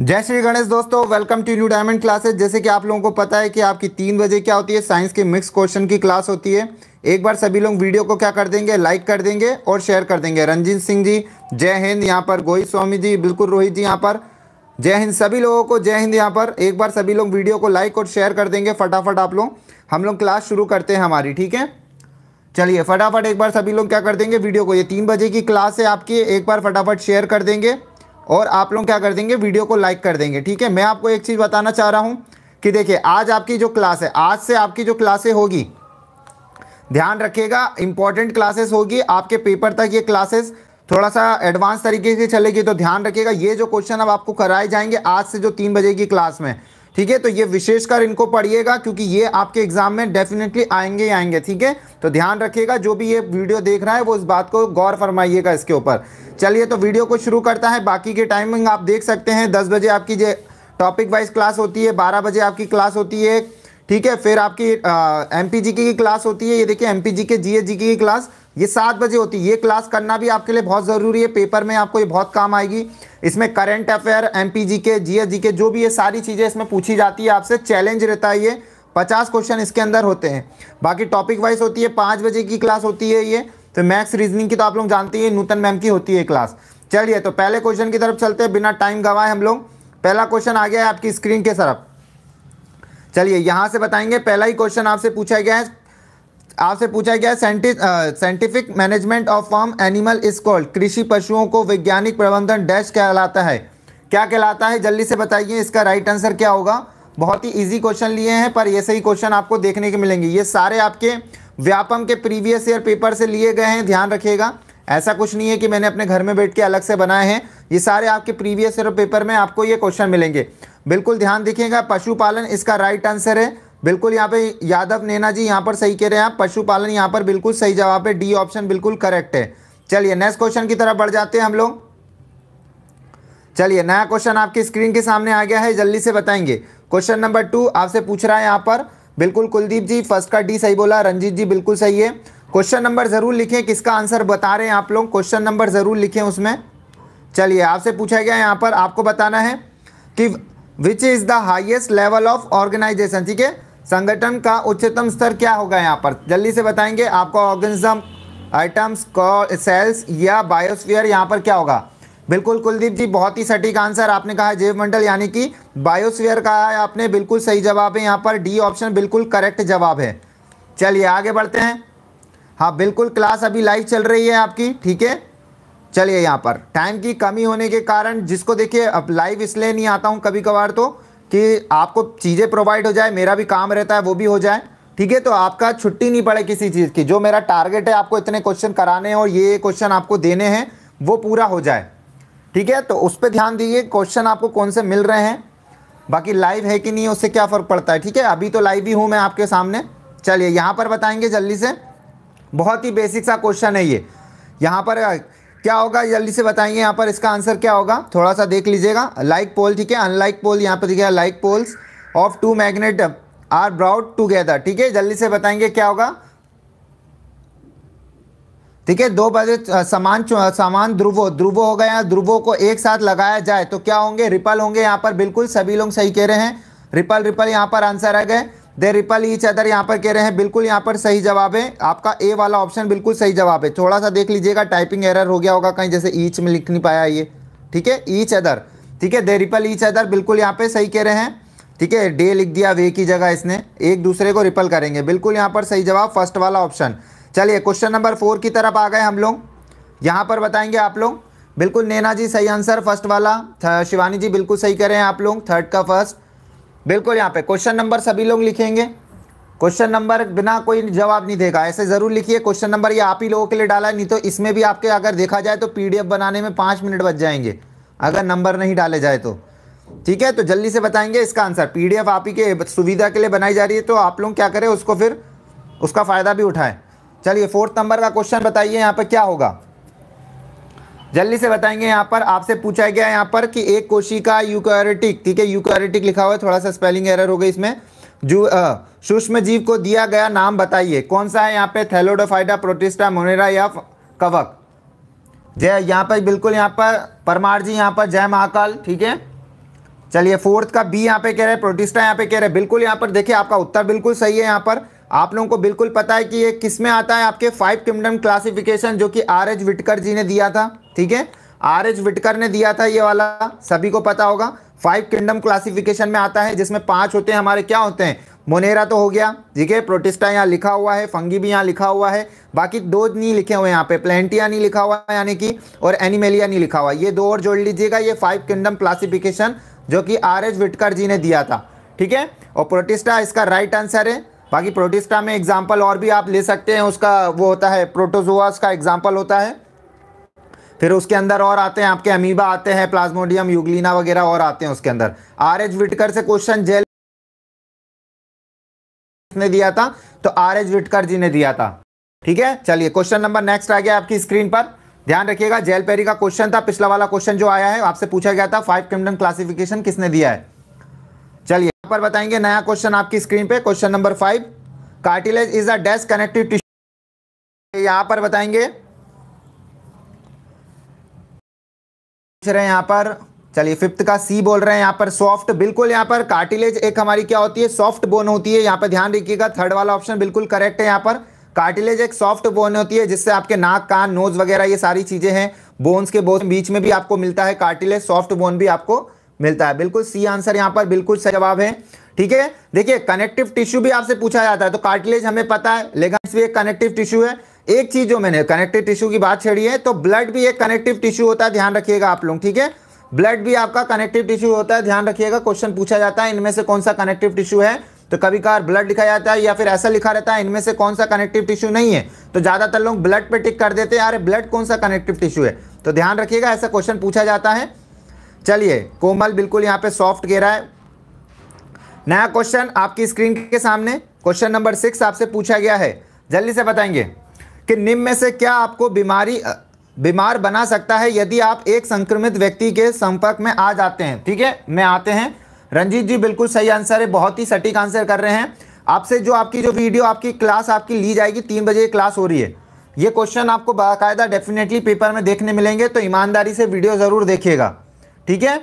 जय श्री गणेश दोस्तों welcome to New Diamond Classes जैसे कि आप लोगों को पता है कि आपकी तीन बजे क्या होती है साइंस के मिक्स क्वेश्चन की क्लास होती है एक बार सभी लोग वीडियो को क्या कर देंगे लाइक कर देंगे और शेयर कर देंगे रंजीत सिंह जी जय हिंद यहाँ पर गोहित स्वामी जी बिल्कुल रोहित जी यहाँ पर जय हिंद सभी लोगों को जय हिंद यहाँ पर एक बार सभी लोग वीडियो को लाइक और शेयर कर देंगे फटाफट आप लोग हम लोग क्लास शुरू करते हैं हमारी ठीक है चलिए फटाफट एक बार सभी लोग क्या कर देंगे वीडियो को ये तीन बजे की क्लास है आपकी एक बार फटाफट शेयर कर देंगे और आप लोग क्या कर देंगे वीडियो को लाइक कर देंगे ठीक है मैं आपको एक चीज़ बताना चाह रहा हूँ कि देखिए आज आपकी जो क्लास है आज से आपकी जो क्लासें होगी ध्यान रखिएगा इंपॉर्टेंट क्लासेस होगी आपके पेपर तक ये क्लासेस थोड़ा सा एडवांस तरीके से चलेगी तो ध्यान रखिएगा ये जो क्वेश्चन अब आपको कराए जाएंगे आज से जो तीन बजे की क्लास में ठीक है तो ये विशेषकर इनको पढ़िएगा क्योंकि ये आपके एग्जाम में डेफिनेटली आएंगे ही आएंगे ठीक है तो ध्यान रखिएगा जो भी ये वीडियो देख रहा है वो इस बात को गौर फरमाइएगा इसके ऊपर चलिए तो वीडियो को शुरू करता है बाकी की टाइमिंग आप देख सकते हैं दस बजे आपकी जो टॉपिक वाइज क्लास होती है बारह बजे आपकी क्लास होती है ठीक है फिर आपकी एम पी की क्लास होती है ये देखिए एम पी के जी की क्लास ये सात बजे होती है ये क्लास करना भी आपके लिए बहुत ज़रूरी है पेपर में आपको ये बहुत काम आएगी इसमें current affair M P G K G S G के जो भी ये सारी चीज़ें इसमें पूछी जाती है आपसे चैलेंज रहता है ये पचास क्वेश्चन इसके अंदर होते हैं बाकी टॉपिक वाइज होती है पाँच बजे की क्लास होती है ये तो मैथ्स रीजनिंग की तो आप लोग जानते हैं नूतन मैम की होती है क्लास चलिए तो पहले क्वेश्चन की तरफ चलते हैं बिना टाइम गवाए हम लोग पहला क्वेश्चन आ गया है आपकी स्क्रीन के तरफ चलिए यहां से बताएंगे पहला ही क्वेश्चन आपसे पूछा गया है आपसे पूछा गया scientific management of farm animal is called कृषि पशुओं को वैज्ञानिक प्रबंधन डैश कहलाता है क्या कहलाता है जल्दी से बताइए इसका राइट आंसर क्या होगा बहुत ही इजी क्वेश्चन लिए हैं पर ये सही क्वेश्चन आपको देखने के मिलेंगे ये सारे आपके व्यापम के प्रीवियस ईयर पेपर से लिए गए हैं ध्यान रखिएगा ऐसा कुछ नहीं है कि मैंने अपने घर में बैठ के अलग से बनाए हैं ये सारे आपके प्रीवियस ईयर पेपर में आपको ये क्वेश्चन मिलेंगे बिल्कुल ध्यान दिखेगा पशुपालन इसका राइट आंसर है बिल्कुल यहाँ पे यादव नेना जी यहाँ पर सही कह रहे हैं आप पशुपालन यहाँ पर बिल्कुल सही जवाब है डी ऑप्शन बिल्कुल करेक्ट है चलिए नेक्स्ट क्वेश्चन की तरफ बढ़ जाते हैं हम लोग चलिए नया क्वेश्चन आपकी स्क्रीन के सामने आ गया है जल्दी से बताएंगे क्वेश्चन नंबर टू आपसे पूछ रहा है यहाँ पर बिल्कुल कुलदीप जी फर्स्ट का डी सही बोला रंजीत जी बिल्कुल सही है क्वेश्चन नंबर जरूर लिखें किसका आंसर बता रहे हैं आप लोग क्वेश्चन नंबर जरूर लिखें उसमें चलिए आपसे पूछा गया यहाँ पर आपको बताना है कि which is the highest level of organisation ठीक है संगठन का उच्चतम स्तर क्या होगा यहाँ पर जल्दी से बताएंगे आपका ऑर्गेनिज्म आइटम्स सेल्स या बायोस्फीयर यहाँ पर क्या होगा बिल्कुल कुलदीप जी बहुत ही सटीक आंसर आपने कहा मंडल यानी कि बायोस्फीयर कहा है आपने बिल्कुल सही जवाब है यहाँ पर डी ऑप्शन बिल्कुल करेक्ट जवाब है चलिए आगे बढ़ते हैं हाँ बिल्कुल क्लास अभी लाइव चल रही है आपकी ठीक है चलिए यहाँ पर टाइम की कमी होने के कारण जिसको देखिए अब लाइव इसलिए नहीं आता हूँ कभी कभार तो कि आपको चीज़ें प्रोवाइड हो जाए मेरा भी काम रहता है वो भी हो जाए ठीक है तो आपका छुट्टी नहीं पड़े किसी चीज़ की जो मेरा टारगेट है आपको इतने क्वेश्चन कराने और ये क्वेश्चन आपको देने हैं वो पूरा हो जाए ठीक है तो उस पर ध्यान दीजिए क्वेश्चन आपको कौन से मिल रहे हैं बाकी लाइव है कि नहीं उससे क्या फ़र्क पड़ता है ठीक है अभी तो लाइव ही हूँ मैं आपके सामने चलिए यहाँ पर बताएंगे जल्दी से बहुत ही बेसिक सा क्वेश्चन है ये यहाँ पर क्या होगा जल्दी से बताएंगे यहाँ पर इसका आंसर क्या होगा थोड़ा सा देख लीजिएगा लाइक पोल ठीक है अनलाइक पोल यहाँ पर दिखेगा like poles of two magnet are brought together ठीक है जल्दी से बताएंगे क्या होगा ठीक है दो बजे समान समान ध्रुवो ध्रुवो हो गए ध्रुवो को एक साथ लगाया जाए तो क्या होंगे रिपल होंगे यहाँ पर बिल्कुल सभी लोग सही कह रहे हैं रिपल रिपल यहाँ पर आंसर आ गए दे रिपल ईच अदर यहाँ पर कह रहे हैं बिल्कुल यहाँ पर सही जवाब है आपका ए वाला ऑप्शन बिल्कुल सही जवाब है थोड़ा सा देख लीजिएगा टाइपिंग एरर हो गया होगा कहीं जैसे ईच में लिख नहीं पाया ये ठीक है ईच अदर ठीक है दे रिपल ईच अदर बिल्कुल यहाँ पे सही कह रहे हैं ठीक है डे लिख दिया वे की जगह इसने एक दूसरे को रिपल करेंगे बिल्कुल यहाँ पर सही जवाब फर्स्ट वाला ऑप्शन चलिए क्वेश्चन नंबर फोर की तरफ आ गए हम लोग यहाँ पर बताएंगे आप लोग बिल्कुल नैना जी सही आंसर फर्स्ट वाला शिवानी जी बिल्कुल सही कह रहे हैं आप लोग थर्ड का फर्स्ट बिल्कुल यहाँ पे क्वेश्चन नंबर सभी लोग लिखेंगे क्वेश्चन नंबर बिना कोई जवाब नहीं देगा ऐसे ज़रूर लिखिए क्वेश्चन नंबर ये आप ही लोगों के लिए डाला है नहीं तो इसमें भी आपके अगर देखा जाए तो पीडीएफ बनाने में पाँच मिनट बच जाएंगे अगर नंबर नहीं डाले जाए तो ठीक है तो जल्दी से बताएंगे इसका आंसर पीडीएफ आप ही के सुविधा के लिए बनाई जा रही है तो आप लोग क्या करें उसको फिर उसका फ़ायदा भी उठाएं चलिए फोर्थ नंबर का क्वेश्चन बताइए यहाँ पर क्या होगा जल्दी से बताएंगे यहाँ पर आपसे पूछा गया यहाँ पर कि एक कोशिका यूकैरियोटिक ठीक है यूकैरियोटिक लिखा हुआ है थोड़ा सा स्पेलिंग एरर हो गई इसमें जो सूक्ष्म जीव को दिया गया नाम बताइए कौन सा है यहाँ पे थैलोडोफाइडा प्रोटिस्टा मोनेरा या कवक जय यहाँ पर बिल्कुल यहाँ पर परमार जी यहाँ पर जय महाकाल ठीक है चलिए फोर्थ का बी यहाँ पे कह रहे हैं प्रोटिस्टा यहाँ पे कह रहे हैं बिल्कुल यहाँ पर देखिए आपका उत्तर बिल्कुल सही है यहाँ पर आप लोगों को बिल्कुल पता है कि ये किस में आता है आपके फाइव किंगडम क्लासिफिकेशन जो कि आर एच विटकर जी ने दिया था ठीक है आर एच विटकर ने दिया था ये वाला सभी को पता होगा फाइव किंगडम क्लासिफिकेशन में आता है जिसमें पांच होते हैं हमारे क्या होते हैं मोनेरा तो हो गया ठीक है प्रोटिस्टा यहाँ लिखा हुआ है फंगी भी यहाँ लिखा हुआ है बाकी दो नहीं लिखे हुए यहाँ पे प्लेंटिया नहीं लिखा हुआ है यानी कि और एनिमेलिया नहीं लिखा हुआ ये दो और जोड़ लीजिएगा ये फाइव किंगडम क्लासिफिकेशन जो कि आर एच विटकर जी ने दिया था ठीक है और प्रोटिस्टा इसका राइट आंसर है बाकी प्रोटिस्टा में एग्जाम्पल और भी आप ले सकते हैं उसका वो होता है प्रोटोजोआस का एग्जाम्पल होता है फिर उसके अंदर और आते हैं आपके अमीबा आते हैं प्लाज्मोडियम यूग्लिना वगैरह और आते हैं उसके अंदर आर एच विटकर से क्वेश्चन जेल ने दिया था तो आर एच विटकर जी ने दिया था ठीक है चलिए क्वेश्चन नंबर नेक्स्ट आ गया आपकी स्क्रीन पर ध्यान रखिएगा जेल पेरी का क्वेश्चन था पिछला वाला क्वेश्चन जो आया है आपसे पूछा गया था फाइव किंगडम क्लासिफिकेशन किसने दिया है पर बताएंगे नया क्वेश्चन आपकी स्क्रीन पे question number five cartilage is a desk connective tissue यहां पर बताएंगे पूछ रहे हैं पर चलिए फिफ्थ का सी बोल रहे हैं यहाँ पर सॉफ्ट बिल्कुल यहाँ पर कार्टिलेज एक हमारी क्या होती है सॉफ्ट बोन होती है यहाँ पर ध्यान रखिएगा थर्ड वाला ऑप्शन बिल्कुल करेक्ट है यहाँ पर कार्टिलेज एक सॉफ्ट बोन होती है जिससे आपके नाक कान नोज वगैरह ये सारी चीज़ें हैं बोन्स के बोन बीच में भी आपको मिलता है कार्टिलेज सॉफ्ट बोन भी आपको मिलता है बिल्कुल सी आंसर यहां पर बिल्कुल सही जवाब है ठीक है देखिए कनेक्टिव टिश्यू भी आपसे पूछा जाता है तो कार्टिलेज हमें पता है लेगम्स भी एक कनेक्टिव टिश्यू है एक चीज जो मैंने कनेक्टिव टिश्यू की बात छेड़ी है तो ब्लड भी एक कनेक्टिव टिश्यू होता है ध्यान रखिएगा आप लोग ठीक है ब्लड भी आपका कनेक्टिव टिश्यू होता है ध्यान रखिएगा क्वेश्चन पूछा जाता है इनमें से कौन सा कनेक्टिव टिश्यू है तो कभी कार ब्लड लिखा जाता है या फिर ऐसा लिखा रहता है इनमें से कौन सा कनेक्टिव टिश्यू नहीं है तो ज़्यादातर लोग ब्लड पे टिक कर देते हैं अरे ब्लड कौन सा कनेक्टिव टिश्यू है तो ध्यान रखिएगा ऐसा क्वेश्चन पूछा जाता है चलिए कोमल बिल्कुल यहाँ पे सॉफ्ट घेरा है नया क्वेश्चन आपकी स्क्रीन के सामने क्वेश्चन नंबर सिक्स आपसे पूछा गया है जल्दी से बताएंगे कि निम्न में से क्या आपको बीमारी बीमार बना सकता है यदि आप एक संक्रमित व्यक्ति के संपर्क में आ जाते हैं ठीक है में आते हैं रंजीत जी बिल्कुल सही आंसर है बहुत ही सटीक आंसर कर रहे हैं आपसे जो आपकी जो वीडियो आपकी क्लास आपकी ली जाएगी तीन बजे क्लास हो रही है ये क्वेश्चन आपको बाकायदा डेफिनेटली पेपर में देखने मिलेंगे तो ईमानदारी से वीडियो ज़रूर देखिएगा ठीक है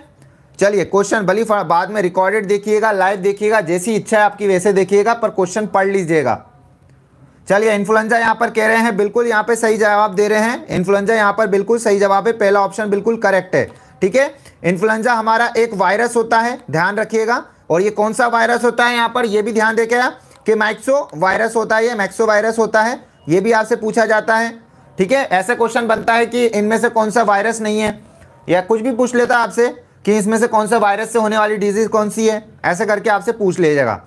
चलिए क्वेश्चन भली बाद में रिकॉर्डेड देखिएगा लाइव देखिएगा जैसी इच्छा है आपकी वैसे देखिएगा पर क्वेश्चन पढ़ लीजिएगा चलिए इन्फ्लुएंजा यहाँ पर कह रहे हैं बिल्कुल यहाँ पे सही जवाब दे रहे हैं इन्फ्लुएंजा यहाँ पर बिल्कुल सही जवाब है पहला ऑप्शन बिल्कुल करेक्ट है ठीक है इन्फ्लुएंजा हमारा एक वायरस होता है ध्यान रखिएगा और ये कौन सा वायरस होता है यहाँ पर ये भी ध्यान देखेगा कि मैक्सो वायरस होता है ये मैक्सो वायरस होता है ये भी आपसे पूछा जाता है ठीक है ऐसे क्वेश्चन बनता है कि इनमें से कौन सा वायरस नहीं है या कुछ भी पूछ लेता आपसे कि इसमें से कौन सा वायरस से होने वाली डिजीज़ कौन सी है ऐसे करके आपसे पूछ लीजिएगा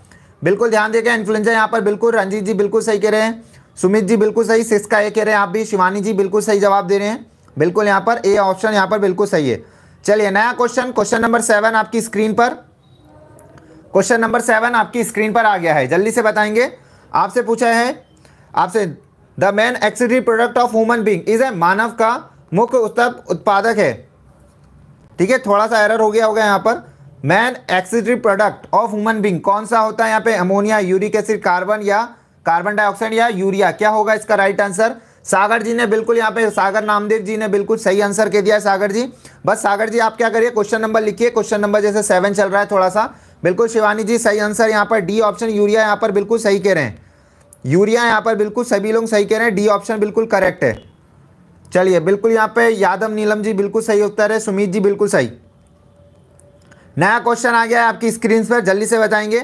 बिल्कुल ध्यान देगा इन्फ्लुएंजा यहाँ पर बिल्कुल रंजीत जी बिल्कुल सही कह रहे हैं सुमित जी बिल्कुल सही सिक्स का कह रहे हैं आप भी शिवानी जी बिल्कुल सही जवाब दे रहे हैं बिल्कुल यहाँ पर ए ऑप्शन यहाँ पर बिल्कुल सही है चलिए नया क्वेश्चन क्वेश्चन नंबर सेवन आपकी स्क्रीन पर क्वेश्चन नंबर सेवन आपकी स्क्रीन पर आ गया है जल्दी से बताएंगे आपसे पूछा है आपसे the main excretory product of human being is a मानव का मुख्य उत्पादक है ठीक है थोड़ा सा एरर हो गया होगा यहाँ पर main excretory product of human being कौन सा होता है यहाँ पे अमोनिया यूरिक एसिड कार्बन या कार्बन डाइऑक्साइड या यूरिया क्या होगा इसका राइट आंसर सागर जी ने बिल्कुल यहाँ पे सागर नामदेव जी ने बिल्कुल सही आंसर के दिया है सागर जी बस सागर जी आप क्या करिए क्वेश्चन नंबर लिखिए क्वेश्चन नंबर जैसे सेवन चल रहा है थोड़ा सा बिल्कुल शिवानी जी सही आंसर यहाँ पर डी ऑप्शन यूरिया यहाँ पर बिल्कुल सही कह रहे हैं यूरिया यहाँ पर बिल्कुल सभी लोग सही कह रहे हैं डी ऑप्शन बिल्कुल करेक्ट है चलिए बिल्कुल यहाँ पे यादव नीलम जी बिल्कुल सही उत्तर है सुमित जी बिल्कुल सही नया क्वेश्चन आ गया है आपकी स्क्रीन पर जल्दी से बताएंगे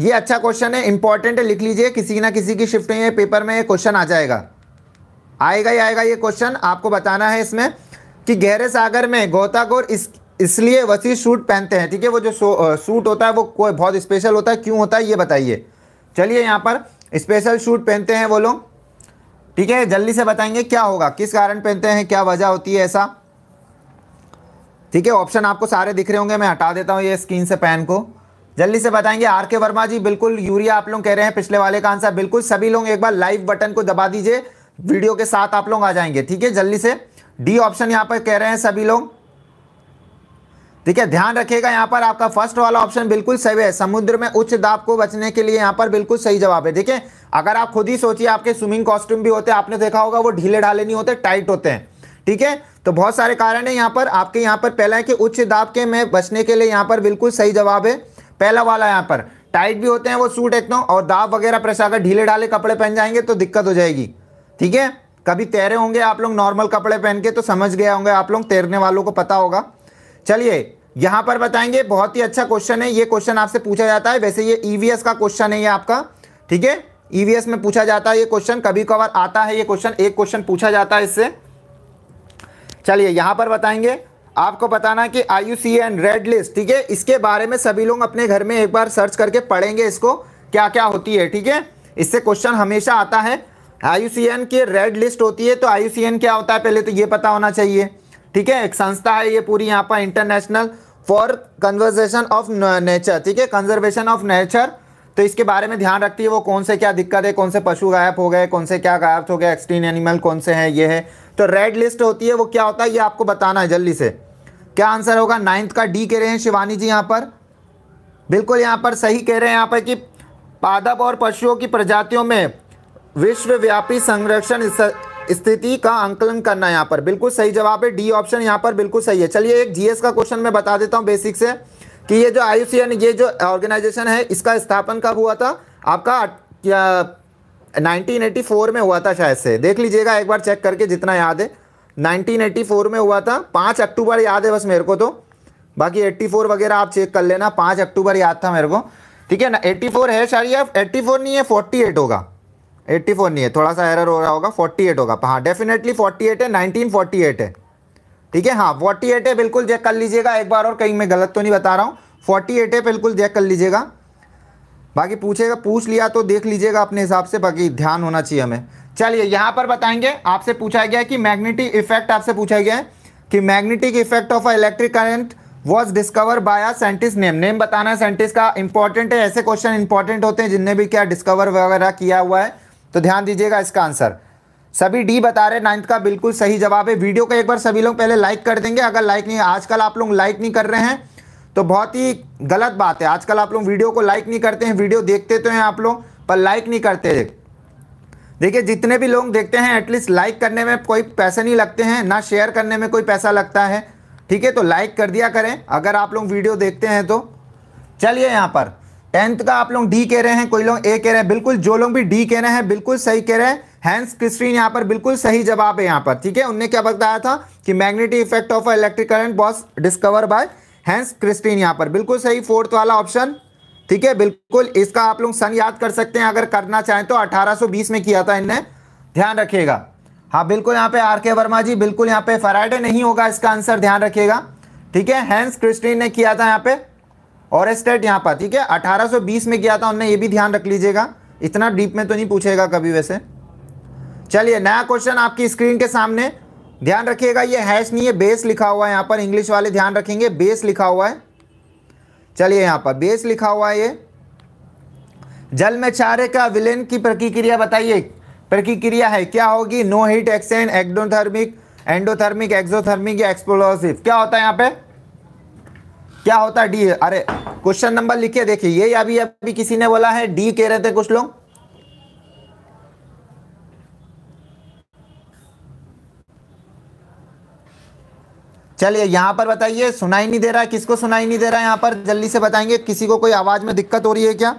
ये अच्छा क्वेश्चन है इंपॉर्टेंट है लिख लीजिए किसी ना किसी की शिफ्ट नहीं है पेपर में ये क्वेश्चन आ जाएगा आएगा ही आएगा ये क्वेश्चन आपको बताना है इसमें कि गहरे सागर में गोताखोर इस इसलिए वसी सूट पहनते हैं ठीक है वो जो सूट होता है वो कोई बहुत स्पेशल होता है क्यों होता है ये बताइए चलिए यहाँ पर स्पेशल सूट पहनते हैं वो लोग ठीक है जल्दी से बताएंगे क्या होगा किस कारण पहनते हैं क्या वजह होती है ऐसा ठीक है ऑप्शन आपको सारे दिख रहे होंगे मैं हटा देता हूं ये स्क्रीन से पैन को जल्दी से बताएंगे आर के वर्मा जी बिल्कुल यूरिया आप लोग कह रहे हैं पिछले वाले का आंसर बिल्कुल सभी लोग एक बार लाइव बटन को दबा दीजिए वीडियो के साथ आप लोग आ जाएंगे ठीक है जल्दी से डी ऑप्शन यहाँ पर कह रहे हैं सभी लोग ठीक है ध्यान रखिएगा यहाँ पर आपका फर्स्ट वाला ऑप्शन बिल्कुल सही है समुद्र में उच्च दाब को बचने के लिए यहाँ पर बिल्कुल सही जवाब है ठीक है अगर आप खुद ही सोचिए आपके स्विमिंग कॉस्ट्यूम भी होते हैं आपने देखा होगा वो ढीले ढाले नहीं होते टाइट होते हैं ठीक है तो बहुत सारे कारण है यहाँ पर आपके यहाँ पर पहला है कि उच्च दाब के में बचने के लिए यहाँ पर बिल्कुल सही जवाब है पहला वाला यहाँ पर टाइट भी होते हैं वो सूट एकदम तो, और दाब वगैरह प्रेशर अगर ढीले ढाले कपड़े पहन जाएंगे तो दिक्कत हो जाएगी ठीक है कभी तैरे होंगे आप लोग नॉर्मल कपड़े पहन के तो समझ गए होंगे आप लोग तैरने वालों को पता होगा चलिए यहां पर बताएंगे बहुत ही अच्छा क्वेश्चन है ये क्वेश्चन आपसे पूछा जाता है वैसे ये ईवीएस e का क्वेश्चन है ये आपका ठीक है ईवीएस e में पूछा जाता है ये क्वेश्चन कभी कभार आता है ये क्वेश्चन एक क्वेश्चन पूछा जाता है इससे चलिए यहां पर बताएंगे आपको बताना कि I U C N red list ठीक है इसके बारे में सभी लोग अपने घर में एक बार सर्च करके पढ़ेंगे इसको क्या क्या होती है ठीक है इससे क्वेश्चन हमेशा आता है आई यू सी एन की रेड लिस्ट होती है तो आई यू सी एन क्या होता है पहले तो ये पता होना चाहिए ठीक है एक संस्था है ये पूरी यहाँ पर international for conversation of nature ठीक है कंजर्वेशन ऑफ नेचर तो इसके बारे में ध्यान रखती है वो कौन से क्या दिक्कत है कौन से पशु गायब हो गए कौन से क्या गायब हो गए एक्सट्रीन एनिमल कौन से हैं ये है तो रेड लिस्ट होती है वो क्या होता है ये आपको बताना है जल्दी से क्या आंसर होगा नाइन्थ का डी कह रहे हैं शिवानी जी यहाँ पर बिल्कुल यहाँ पर सही कह रहे हैं यहाँ पर कि पादप और पशुओं की प्रजातियों में विश्वव्यापी संरक्षण स्थिति का आंकलन करना यहाँ पर बिल्कुल सही जवाब है डी ऑप्शन यहाँ पर बिल्कुल सही है चलिए एक जीएस का क्वेश्चन मैं बता देता हूँ बेसिक से कि ये जो आयुषीएन ये जो ऑर्गेनाइजेशन है इसका स्थापन कब हुआ था आपका नाइनटीन एटी फोर में हुआ था शायद से देख लीजिएगा एक बार चेक करके जितना याद है 1984 में हुआ था पाँच अक्टूबर याद है बस मेरे को तो बाकी 84 वगैरह आप चेक कर लेना पाँच अक्टूबर याद था मेरे को ठीक है ना 84 है शायद या 84 नहीं है 48 होगा एट्टी फोर नहीं है थोड़ा सा एरर हो रहा होगा फोर्टी एट होगा हाँ डेफिनेटली फोर्टी एट है नाइनटीन फोर्टी एट है ठीक है हाँ फोर्टी एट है बिल्कुल चेक कर लीजिएगा एक बार और कहीं मैं गलत तो नहीं बता रहा हूँ फोर्टी एट है बिल्कुल चेक कर लीजिएगा बाकी पूछेगा पूछ लिया तो देख लीजिएगा अपने हिसाब से बाकी ध्यान होना चाहिए हमें चलिए यहाँ पर बताएंगे आपसे पूछा गया है कि मैग्नेटिक इफेक्ट आपसे पूछा गया है कि magnetic effect of a electric current was discover by a scientist name name बताना है साइंटिस्ट का इंपॉर्टेंट है ऐसे क्वेश्चन इंपॉर्टेंट होते हैं जिनने भी क्या डिस्कवर वगैरह किया हुआ है तो ध्यान दीजिएगा इसका आंसर सभी डी बता रहे नाइन्थ का बिल्कुल सही जवाब है वीडियो को एक बार सभी लोग पहले लाइक कर देंगे अगर लाइक नहीं आजकल आप लोग लाइक नहीं कर रहे हैं तो बहुत ही गलत बात है आजकल आप लोग वीडियो को लाइक नहीं करते हैं वीडियो देखते तो हैं आप लोग पर लाइक नहीं करते देखिए जितने भी लोग देखते हैं एटलीस्ट लाइक करने में कोई पैसे नहीं लगते हैं ना शेयर करने में कोई पैसा लगता है ठीक है तो लाइक कर दिया करें अगर आप लोग वीडियो देखते हैं तो चलिए यहाँ पर टेंथ का आप लोग डी कह रहे हैं कोई लोग ए कह रहे हैं बिल्कुल जो लोग भी डी कह रहे हैं बिल्कुल सही कह रहे हैं हैंस क्रिस्टीन यहाँ पर बिल्कुल सही जवाब है यहाँ पर ठीक है उनने क्या बताया था कि magnetic effect of electric current was discover by Hans Christian यहाँ पर बिल्कुल सही फोर्थ वाला ऑप्शन ठीक है बिल्कुल इसका आप लोग सन याद कर सकते हैं अगर करना चाहें तो अठारह में किया था इनने ध्यान रखिएगा हाँ बिल्कुल यहाँ पे आर के वर्मा जी बिल्कुल यहाँ पे फराइडे नहीं होगा इसका आंसर ध्यान रखिएगा ठीक है हैंस क्रिस्टीन ने किया था यहाँ पे और स्टेट यहाँ पर ठीक है 1820 में किया था हमने ये भी ध्यान रख लीजिएगा इतना डीप में तो नहीं पूछेगा कभी वैसे चलिए नया क्वेश्चन आपकी स्क्रीन के सामने ध्यान रखिएगा ये हैश नहीं है बेस लिखा हुआ है यहाँ पर इंग्लिश वाले ध्यान रखेंगे बेस लिखा हुआ है चलिए यहाँ पर बेस लिखा हुआ है ये जल में चारे का विलेन की प्रतिक्रिया बताइए प्रतिक्रिया है क्या होगी no heat exchange endothermic endothermic exothermic या एक्सप्लोसिव क्या होता है यहाँ पे क्या होता है डी अरे क्वेश्चन नंबर लिखिए देखिए ये अभी अभी किसी ने बोला है डी कह रहे थे कुछ लोग चलिए यहां पर बताइए सुनाई नहीं दे रहा है किसको सुनाई नहीं दे रहा है यहां पर जल्दी से बताएंगे किसी को कोई आवाज में दिक्कत हो रही है क्या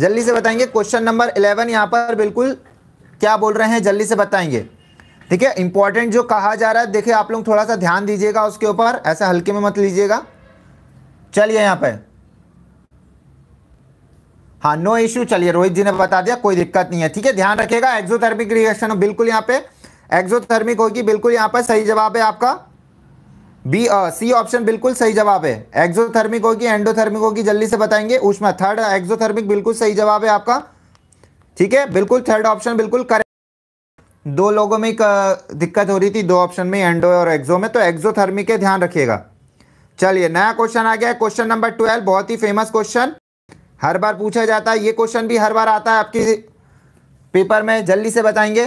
जल्दी से बताएंगे क्वेश्चन नंबर इलेवन यहाँ पर बिल्कुल क्या बोल रहे हैं जल्दी से बताएंगे ठीक है इंपॉर्टेंट जो कहा जा रहा है देखिए आप लोग थोड़ा सा ध्यान दीजिएगा उसके ऊपर ऐसे हल्के में मत लीजिएगा चलिए यहां पर हाँ नो इश्यू चलिए रोहित जी ने बता दिया कोई दिक्कत नहीं है ठीक है ध्यान रखिएगा एक्सोथर्मिक रिएक्शन बिल्कुल यहाँ पे एक्सोथर्मिक होगी बिल्कुल यहाँ पर सही जवाब है आपका बी सी ऑप्शन बिल्कुल सही जवाब है एक्सोथर्मिक होगी एंडोथर्मिक होगी जल्दी से बताएंगे उसमें थर्ड एक्सोथर्मिक बिल्कुल सही जवाब है आपका ठीक है बिल्कुल थर्ड ऑप्शन बिल्कुल करेक्ट दो लोगों में दिक्कत हो रही थी दो ऑप्शन में एंडो और एक्सो में तो एक्सोथर्मिक है ध्यान रखिएगा चलिए नया क्वेश्चन आ गया क्वेश्चन नंबर ट्वेल्व बहुत ही फेमस क्वेश्चन हर बार पूछा जाता है ये क्वेश्चन भी हर बार आता है आपकी पेपर में जल्दी से बताएंगे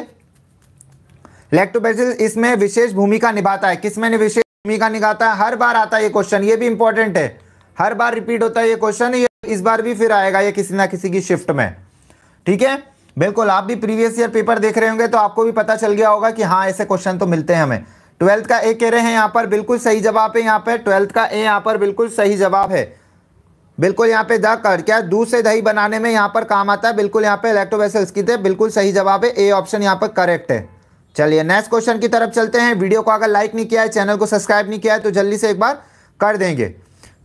लैक्टोबैसिल इसमें विशेष भूमिका निभाता है किसमें विशेष भूमिका निभाता है हर बार आता है ये क्वेश्चन ये भी इंपॉर्टेंट है हर बार रिपीट होता है ये क्वेश्चन ये इस बार भी फिर आएगा ये किसी ना किसी की शिफ्ट में ठीक है बिल्कुल आप भी प्रीवियस ईयर पेपर देख रहे होंगे तो आपको भी पता चल गया होगा कि हाँ ऐसे क्वेश्चन तो मिलते हैं हमें ट्वेल्थ का ए कह रहे हैं यहां पर बिल्कुल सही जवाब है यहां पर ट्वेल्थ का ए यहां पर बिल्कुल सही जवाब है बिल्कुल यहाँ पे द कर क्या दूध से दही बनाने में यहाँ पर काम आता है बिल्कुल यहाँ पे लैक्टोबेसिल्स की थे बिल्कुल सही जवाब है ए ऑप्शन यहाँ पर करेक्ट है चलिए नेक्स्ट क्वेश्चन की तरफ चलते हैं वीडियो को अगर लाइक नहीं किया है चैनल को सब्सक्राइब नहीं किया है तो जल्दी से एक बार कर देंगे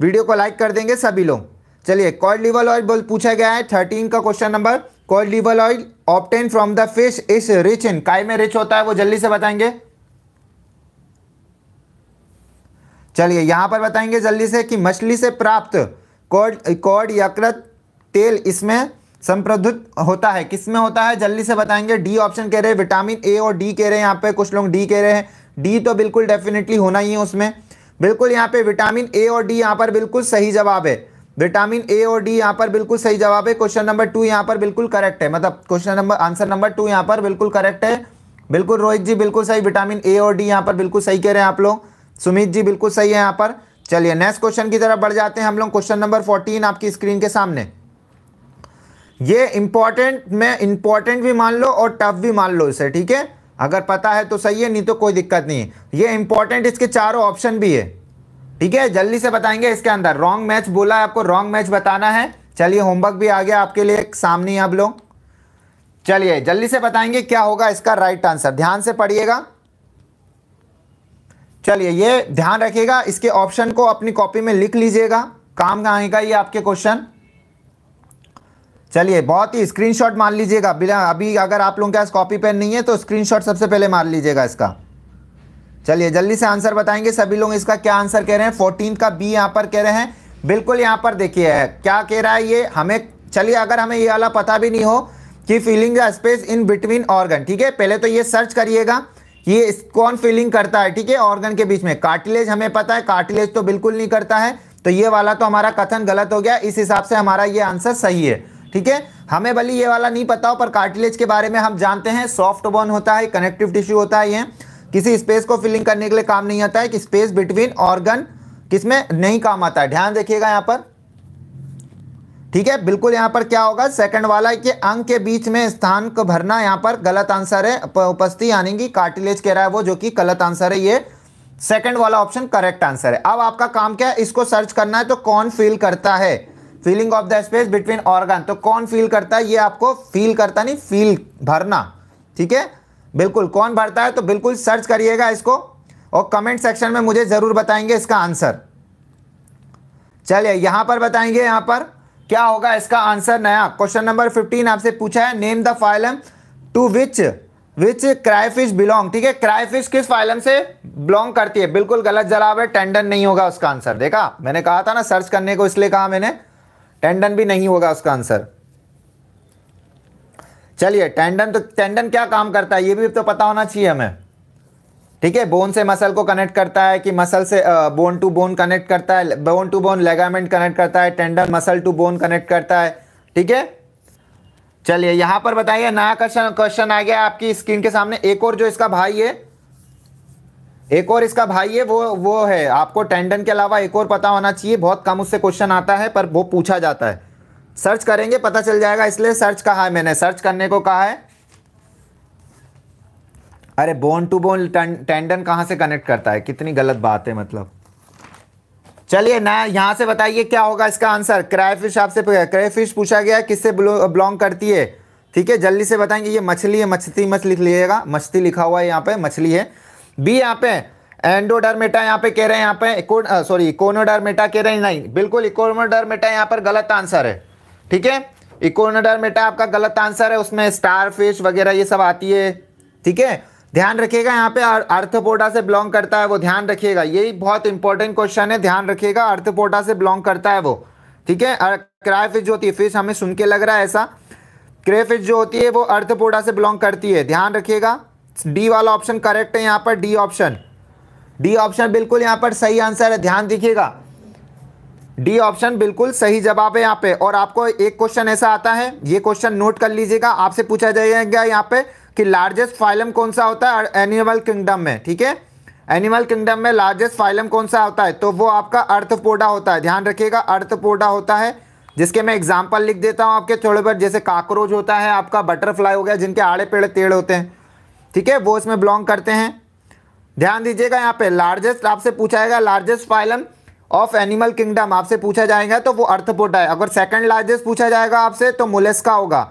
वीडियो को लाइक कर देंगे सभी लोग चलिए कॉल लिवल ऑयल पूछा गया है थर्टीन का question number cod liver oil obtain from the fish is rich in काय में रिच होता है वो जल्दी से बताएंगे चलिए यहाँ पर बताएंगे जल्दी से कि मछली से प्राप्त कॉड कॉड यकृत तेल इसमें संप्रदुत होता है किसमें होता है जल्दी से बताएंगे डी ऑप्शन कह रहे हैं विटामिन ए और डी कह रहे हैं यहाँ पे कुछ लोग डी कह रहे हैं डी तो बिल्कुल डेफिनेटली होना ही है उसमें बिल्कुल यहाँ पे विटामिन ए और डी यहाँ पर बिल्कुल सही जवाब है विटामिन ए और डी यहाँ पर बिल्कुल सही जवाब है क्वेश्चन नंबर टू यहाँ पर बिल्कुल करेक्ट है मतलब question number answer number two यहाँ पर बिल्कुल करेक्ट है बिल्कुल रोहित जी बिल्कुल सही विटामिन ए और डी यहाँ पर बिल्कुल सही कह रहे हैं आप लोग सुमित जी बिल्कुल सही है यहाँ पर चलिए नेक्स्ट क्वेश्चन की तरफ बढ़ जाते हैं हम लोग क्वेश्चन नंबर फोर्टीन आपकी स्क्रीन के सामने ये इंपॉर्टेंट में इंपॉर्टेंट भी मान लो और टफ भी मान लो इसे ठीक है अगर पता है तो सही है नहीं तो कोई दिक्कत नहीं है ये इंपॉर्टेंट इसके चारों ऑप्शन भी है ठीक है जल्दी से बताएंगे इसके अंदर रॉन्ग मैच बोला है आपको रॉन्ग मैच बताना है चलिए होमवर्क भी आ गया आपके लिए सामने आप लोग चलिए जल्दी से बताएंगे क्या होगा इसका राइट आंसर ध्यान से पढ़िएगा चलिए ये ध्यान रखिएगा इसके ऑप्शन को अपनी कॉपी में लिख लीजिएगा काम का आएगा ये आपके क्वेश्चन चलिए बहुत ही स्क्रीनशॉट मार लीजिएगा बिना अभी अगर आप लोगों के पास कॉपी पेन नहीं है तो स्क्रीनशॉट सबसे पहले मार लीजिएगा इसका चलिए जल्दी से आंसर बताएंगे सभी लोग इसका क्या आंसर कह रहे हैं फोर्टीन का बी यहाँ पर कह रहे हैं बिल्कुल यहाँ पर देखिए क्या कह रहा है ये हमें चलिए अगर हमें ये वाला पता भी नहीं हो कि filling the space in between organ ठीक है पहले तो ये सर्च करिएगा ये कौन फीलिंग करता है ठीक है ऑर्गन के बीच में कार्टिलेज हमें पता है कार्टिलेज तो बिल्कुल नहीं करता है तो ये वाला तो हमारा कथन गलत हो गया इस हिसाब से हमारा ये आंसर सही है ठीक है हमें भले ये वाला नहीं पता हो पर कार्टिलेज के बारे में हम जानते हैं सॉफ्ट बोन होता है कनेक्टिव टिश्यू होता है ये किसी स्पेस को फिलिंग करने के लिए काम नहीं आता है कि स्पेस बिटवीन ऑर्गन किसमें नहीं काम आता है ध्यान देखिएगा यहाँ पर ठीक है बिल्कुल यहां पर क्या होगा सेकंड वाला के अंग के बीच में स्थान को भरना यहां पर गलत आंसर है उपस्थि यानी कि कार्टिलेज कह रहा है वो जो कि गलत आंसर है ये सेकंड वाला ऑप्शन करेक्ट आंसर है अब आपका काम क्या है इसको सर्च करना है तो कौन फील करता है filling of the space between organ तो कौन फील करता है ये आपको फील करता नहीं फील भरना ठीक है बिल्कुल कौन भरता है तो बिल्कुल सर्च करिएगा इसको और कमेंट सेक्शन में मुझे ज़रूर बताएंगे इसका आंसर चलिए यहां पर बताएंगे यहां पर क्या होगा इसका आंसर नया क्वेश्चन नंबर फिफ्टीन आपसे पूछा है name the phylum to which which crayfish belong ठीक है क्राइफिश किस फाइलम से बिलोंग करती है बिल्कुल गलत जवाब है टेंडन नहीं होगा उसका आंसर देखा मैंने कहा था ना सर्च करने को इसलिए कहा मैंने टेंडन भी नहीं होगा उसका आंसर चलिए टेंडन तो टेंडन क्या काम करता है ये भी तो पता होना चाहिए हमें ठीक है बोन से मसल को कनेक्ट करता है कि मसल से बोन टू बोन कनेक्ट करता है bone to bone ligament connect करता है tendon muscle to bone connect करता है ठीक है चलिए यहाँ पर बताइए नया क्वेश्चन क्वेश्चन आ गया आपकी स्क्रीन के सामने एक और जो इसका भाई है एक और इसका भाई है वो वो है आपको टेंडन के अलावा एक और पता होना चाहिए बहुत कम उससे क्वेश्चन आता है पर वो पूछा जाता है सर्च करेंगे पता चल जाएगा इसलिए सर्च कहा है मैंने सर्च करने को कहा है अरे बोन टू बोन टेंडन कहाँ से कनेक्ट करता है कितनी गलत बात है मतलब चलिए ना यहां से बताइए क्या होगा इसका आंसर क्राइफिश आपसे क्राईफिश पूछा गया किससे बिलोंग करती है ठीक है जल्दी से बताएंगे ये मछली है मछती मछ लिख लीजिएगा मछती लिखा हुआ है यहाँ पे मछली है बी यहाँ पे एंडोडरमेटा यहाँ पे कह रहे हैं यहाँ पे सॉरी इकोनोडरमेटा कह रहे हैं नहीं बिल्कुल इकोनोडरमेटा यहाँ पर गलत आंसर है ठीक है इकोनोडरमेटा आपका गलत आंसर है उसमें स्टार फिश वगैरह ये सब आती है ठीक है ध्यान रखिएगा यहाँ पे अर्थपोटा से बिलोंग करता है वो ध्यान रखिएगा यही बहुत इंपॉर्टेंट क्वेश्चन है ध्यान रखिएगा अर्थपोटा से बिलोंग करता है वो ठीक है क्राय फिश जो होती है फिश हमें सुन के लग रहा है ऐसा क्रे फिश जो होती है वो अर्थपोटा से बिलोंग करती है ध्यान रखिएगा डी वाला ऑप्शन करेक्ट है यहाँ पर डी ऑप्शन डी ऑप्शन बिल्कुल यहाँ पर सही आंसर है ध्यान दिखिएगा डी ऑप्शन बिल्कुल सही जवाब है यहाँ पे और आपको एक क्वेश्चन ऐसा आता है ये क्वेश्चन नोट कर लीजिएगा आपसे पूछा जाएगा यहाँ पे कि लार्जेस्ट फाइलम कौन सा होता है एनिमल किंगडम में ठीक है एनिमल किंगडम में लार्जेस्ट फाइलम कौन सा होता है तो वो आपका अर्थपोडा होता है ध्यान रखिएगा अर्थपोडा होता है जिसके मैं एग्जाम्पल लिख देता हूँ आपके थोड़े बहुत जैसे काकरोच होता है आपका बटरफ्लाई हो गया जिनके आड़े पेड़ पेड़ होते हैं ठीक है वो इसमें बिलोंग करते हैं ध्यान दीजिएगा यहाँ पे लार्जेस्ट आपसे पूछा जाएगा largest phylum of animal kingdom आपसे पूछा जाएगा तो वो अर्थपोटा है अगर सेकंड लार्जेस्ट पूछा जाएगा आपसे तो मुलेस्का होगा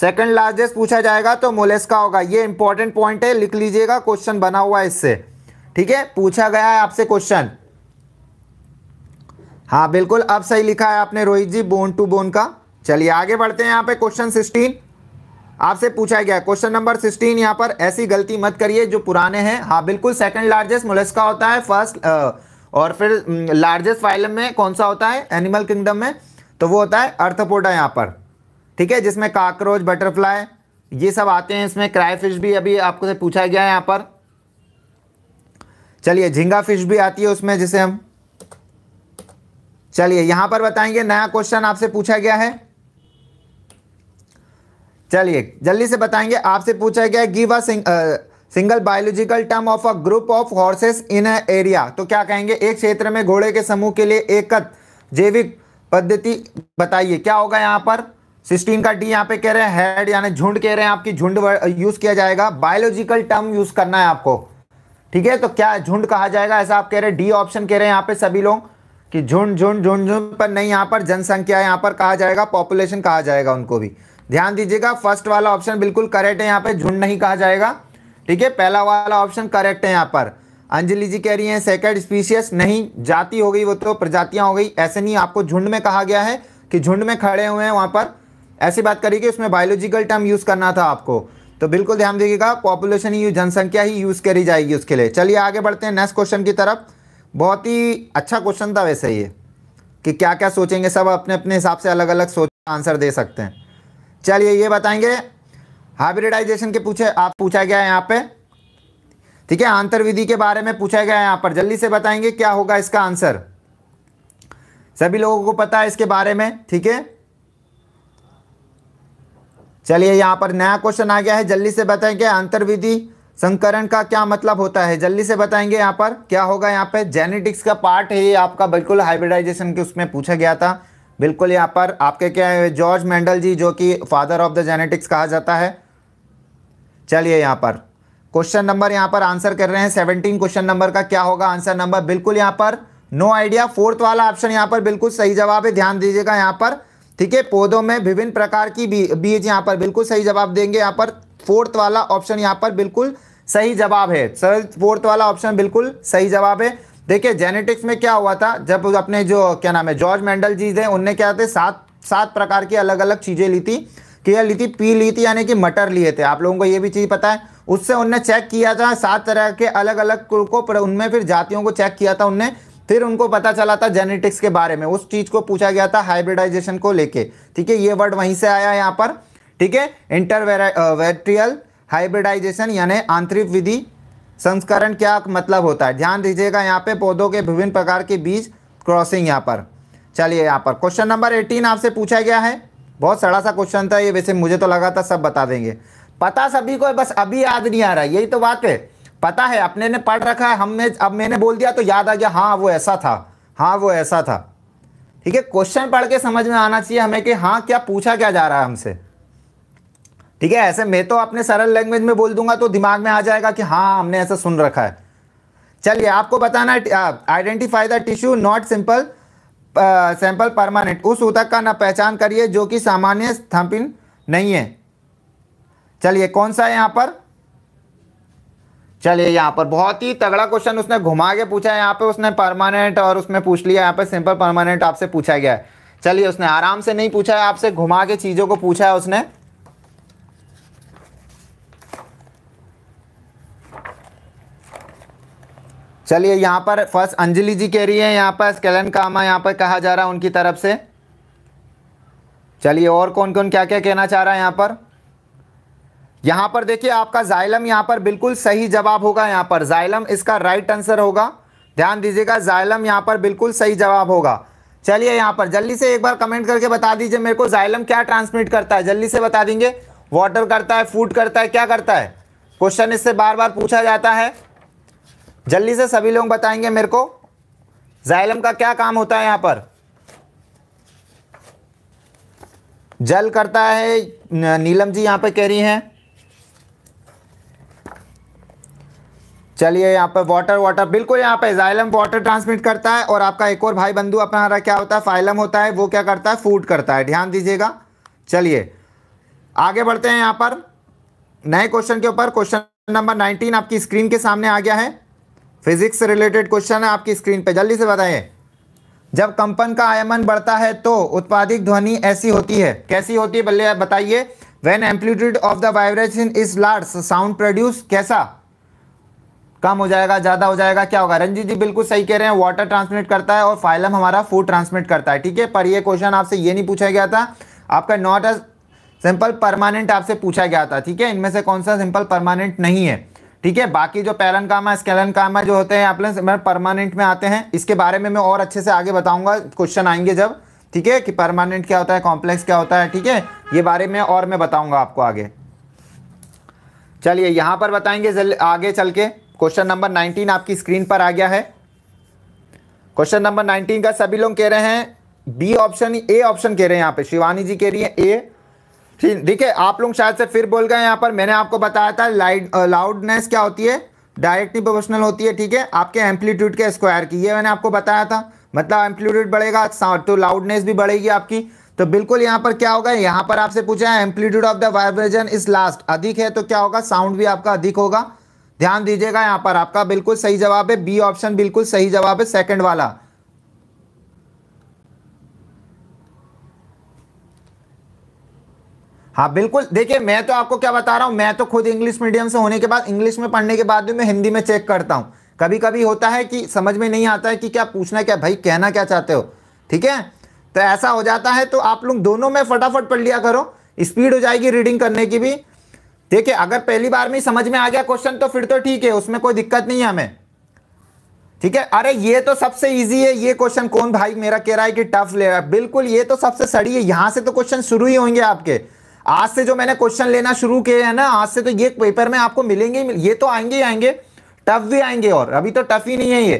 सेकंड लार्जेस्ट पूछा जाएगा तो मोलेस्का होगा ये इंपॉर्टेंट पॉइंट है लिख लीजिएगा क्वेश्चन बना हुआ है इससे ठीक है पूछा गया है आपसे क्वेश्चन हाँ बिल्कुल अब सही लिखा है आपने Rohit ji bone to bone का चलिए आगे बढ़ते हैं यहाँ पे क्वेश्चन सिक्सटीन आपसे पूछा गया क्वेश्चन नंबर सिक्सटीन यहाँ पर ऐसी गलती मत करिए जो पुराने हैं हाँ बिल्कुल सेकंड लार्जेस्ट मोलेस्का होता है फर्स्ट और फिर लार्जेस्ट फाइलम में कौन सा होता है एनिमल किंगडम में तो वो होता है अर्थपोडा यहाँ पर ठीक है जिसमें काकरोच बटरफ्लाई ये सब आते हैं इसमें क्राई फिश भी अभी आपको से पूछा गया है यहाँ पर चलिए झिंगा फिश भी आती है उसमें जिसे हम चलिए यहां पर बताएंगे नया क्वेश्चन आपसे पूछा गया है चलिए जल्दी से बताएंगे आपसे पूछा गया give a single biological term of a group of horses in a area तो क्या कहेंगे एक क्षेत्र में घोड़े के समूह के लिए एकत जैविक पद्धति बताइए क्या होगा यहां पर सिस्टीन का डी यहाँ पे कह रहे हैं हेड यानी झुंड कह रहे हैं आपकी झुंड यूज किया जाएगा बायोलॉजिकल टर्म यूज करना है आपको ठीक है तो क्या झुंड कहा जाएगा ऐसा आप कह रहे हैं डी ऑप्शन कह रहे हैं यहाँ पे सभी लोग कि झुंड झुंड झुंड झुंड पर नहीं यहाँ पर जनसंख्या यहाँ पर कहा जाएगा पॉपुलेशन कहा जाएगा उनको भी ध्यान दीजिएगा फर्स्ट वाला ऑप्शन बिल्कुल करेक्ट है यहाँ पे झुंड नहीं कहा जाएगा ठीक है पहला वाला ऑप्शन करेक्ट है यहाँ पर अंजलि जी कह रही हैं सेकंड स्पीशियस नहीं जाति हो गई वो तो प्रजातियां हो गई ऐसे नहीं आपको झुंड में कहा गया है कि झुंड में खड़े हुए हैं वहां पर ऐसी बात करी कि उसमें बायोलॉजिकल टर्म यूज़ करना था आपको तो बिल्कुल ध्यान दीजिएगा पॉपुलेशन ही जनसंख्या ही यूज़ करी जाएगी उसके लिए चलिए आगे बढ़ते हैं नेक्स्ट क्वेश्चन की तरफ बहुत ही अच्छा क्वेश्चन था वैसे ये कि क्या क्या सोचेंगे सब अपने अपने हिसाब से अलग अलग सोच आंसर दे सकते हैं चलिए ये बताएंगे हाइब्रिडाइजेशन के पूछे आप पूछा गया है यहाँ पे ठीक है आंतर विधि के बारे में पूछा गया है यहाँ पर जल्दी से बताएंगे क्या होगा इसका आंसर सभी लोगों को पता है इसके बारे में ठीक है चलिए यहाँ पर नया क्वेश्चन आ गया है जल्दी से बताएंगे अंतर्विधि संकरण का क्या मतलब होता है जल्दी से बताएंगे यहाँ पर क्या होगा यहाँ पे जेनेटिक्स का पार्ट है ये आपका बिल्कुल हाइब्रिडाइजेशन के उसमें पूछा गया था बिल्कुल यहाँ पर आपके क्या है जॉर्ज मेंडल जी जो कि फादर ऑफ द जेनेटिक्स कहा जाता है चलिए यहाँ पर क्वेश्चन नंबर यहाँ पर आंसर कर रहे हैं सेवनटीन क्वेश्चन नंबर का क्या होगा आंसर नंबर बिल्कुल यहाँ पर नो आइडिया फोर्थ वाला ऑप्शन यहाँ पर बिल्कुल सही जवाब है ध्यान दीजिएगा यहाँ पर ठीक है पौधों में विभिन्न प्रकार की बीज यहाँ पर बिल्कुल सही जवाब देंगे यहाँ पर फोर्थ वाला ऑप्शन यहाँ पर बिल्कुल सही जवाब है सर फोर्थ वाला ऑप्शन बिल्कुल सही जवाब है देखिए जेनेटिक्स में क्या हुआ था जब अपने जो क्या नाम है जॉर्ज मेंडल जी थे उनने क्या थे सात सात प्रकार की अलग अलग चीज़ें ली थी क्या ली थी पी ली थी यानी कि मटर लिए थे आप लोगों को ये भी चीज़ पता है उससे उनने चेक किया था सात तरह के अलग अलग को उनमें फिर जातियों को चेक किया था उनने फिर उनको पता चला था जेनेटिक्स के बारे में उस चीज़ को पूछा गया था हाइब्रिडाइजेशन को लेके ठीक है ये वर्ड वहीं से आया यहाँ पर ठीक है इंटरवेट्रियल हाइब्रिडाइजेशन यानी आंतरिक विधि संस्करण क्या मतलब होता है ध्यान दीजिएगा यहाँ पे पौधों के विभिन्न प्रकार के बीज क्रॉसिंग यहाँ पर चलिए यहाँ पर क्वेश्चन नंबर एटीन आपसे पूछा गया है बहुत सड़ा सा क्वेश्चन था ये वैसे मुझे तो लगा था सब बता देंगे पता सभी को बस अभी याद नहीं आ रहा यही तो बात है पता है अपने ने पढ़ रखा है हमने अब मैंने बोल दिया तो याद आ गया हाँ वो ऐसा था हाँ वो ऐसा था ठीक है क्वेश्चन पढ़ के समझ में आना चाहिए हमें कि हाँ क्या पूछा क्या जा रहा है हमसे ठीक है ऐसे मैं तो अपने सरल लैंग्वेज में बोल दूंगा तो दिमाग में आ जाएगा कि हाँ हमने ऐसा सुन रखा है चलिए आपको बताना identify the tissue not simple sample permanent उस उतक का ना पहचान करिए जो कि सामान्य स्थपिन नहीं है चलिए कौन सा है यहाँ पर चलिए यहाँ पर बहुत ही तगड़ा क्वेश्चन उसने घुमा के पूछा है यहाँ पे उसने परमानेंट और उसमें पूछ लिया यहाँ पे सिंपल परमानेंट आपसे पूछा गया है चलिए उसने आराम से नहीं पूछा है आपसे घुमा के चीज़ों को पूछा है उसने चलिए यहाँ पर फर्स्ट अंजलि जी कह रही है यहाँ पर स्केलन कामा यहाँ पर कहा जा रहा है उनकी तरफ से चलिए और कौन कौन क्या क्या कहना चाह रहा है यहाँ पर यहां पर देखिए आपका जाइलम यहां पर बिल्कुल सही जवाब होगा यहां पर जाइलम इसका राइट आंसर होगा ध्यान दीजिएगा जाइलम यहां पर बिल्कुल सही जवाब होगा चलिए यहाँ पर जल्दी से एक बार कमेंट करके बता दीजिए मेरे को जाइलम क्या ट्रांसमिट करता है जल्दी से बता देंगे वाटर करता है फूड करता है क्या करता है क्वेश्चन इससे बार बार पूछा जाता है जल्दी से सभी लोग बताएंगे मेरे को जाइलम का क्या काम होता है यहां पर जल करता है नीलम जी यहाँ पर कह रही हैं चलिए यहाँ पर वाटर वाटर बिल्कुल यहाँ पे जाइलम वाटर ट्रांसमिट करता है और आपका एक और भाई बंधु अपना हमारा क्या होता है फाइलम होता है वो क्या करता है फूड करता है ध्यान दीजिएगा चलिए आगे बढ़ते हैं यहाँ पर नए क्वेश्चन के ऊपर क्वेश्चन नंबर नाइनटीन आपकी स्क्रीन के सामने आ गया है फिजिक्स रिलेटेड क्वेश्चन है आपकी स्क्रीन पे जल्दी से बताइए जब कंपन का आयमन बढ़ता है तो उत्पादिक ध्वनि ऐसी होती है कैसी होती है बल्ले बताइए when amplitude of the vibration is large sound produce कैसा कम हो जाएगा ज़्यादा हो जाएगा क्या होगा रंजीत जी बिल्कुल सही कह रहे हैं वाटर ट्रांसमिट करता है और फाइलम हमारा फूड ट्रांसमिट करता है ठीक है पर यह क्वेश्चन आपसे ये नहीं पूछा गया था आपका नॉट अ सिंपल परमानेंट आपसे पूछा गया था ठीक है इनमें से कौन सा सिंपल परमानेंट नहीं है ठीक है बाकी जो पैलन कामा स्केलन कामा जो होते हैं आप परमानेंट में आते हैं इसके बारे में मैं और अच्छे से आगे बताऊंगा क्वेश्चन आएंगे जब ठीक है कि परमानेंट क्या होता है कॉम्प्लेक्स क्या होता है ठीक है ये बारे में और मैं बताऊंगा आपको आगे चलिए यहां पर बताएंगे आगे चल के क्वेश्चन नंबर 19 आपकी स्क्रीन पर आ गया है क्वेश्चन नंबर 19 का सभी लोग कह रहे हैं बी ऑप्शन ए ऑप्शन कह रहे हैं यहाँ पे शिवानी जी कह रही है ए ठीक है आप लोग शायद से फिर बोल गए यहाँ पर मैंने आपको बताया था लाइट लाउडनेस क्या होती है डायरेक्टली प्रोपोर्शनल होती है ठीक है आपके एम्पलीट्यूड के स्क्वायर की ये मैंने आपको बताया था मतलब एम्पलीट्यूड बढ़ेगा तो लाउडनेस भी बढ़ेगी आपकी तो बिल्कुल यहाँ पर क्या होगा यहाँ पर आपसे पूछा है amplitude of the vibration is last अधिक है तो क्या होगा साउंड भी आपका अधिक होगा ध्यान दीजिएगा यहां पर आपका बिल्कुल सही जवाब है बी ऑप्शन बिल्कुल सही जवाब है सेकंड वाला हाँ बिल्कुल देखिए मैं तो आपको क्या बता रहा हूं मैं तो खुद इंग्लिश मीडियम से होने के बाद इंग्लिश में पढ़ने के बाद भी मैं हिंदी में चेक करता हूं कभी कभी होता है कि समझ में नहीं आता है कि क्या पूछना क्या भाई कहना क्या चाहते हो ठीक है तो ऐसा हो जाता है तो आप लोग दोनों में फटाफट पढ़ लिया करो स्पीड हो जाएगी रीडिंग करने की भी देखिए अगर पहली बार में ही समझ में आ गया क्वेश्चन तो फिर तो ठीक है उसमें कोई दिक्कत नहीं है हमें ठीक है अरे ये तो सबसे इजी है ये क्वेश्चन कौन भाई मेरा कह रहा है कि टफ ले रहा है बिल्कुल ये तो सबसे सड़ी है यहां से तो क्वेश्चन शुरू ही होंगे आपके आज से जो मैंने क्वेश्चन लेना शुरू किए हैं ना आज से तो ये पेपर में आपको मिलेंगे ही ये तो आएंगे ही आएंगे टफ भी आएंगे और अभी तो टफ ही नहीं है ये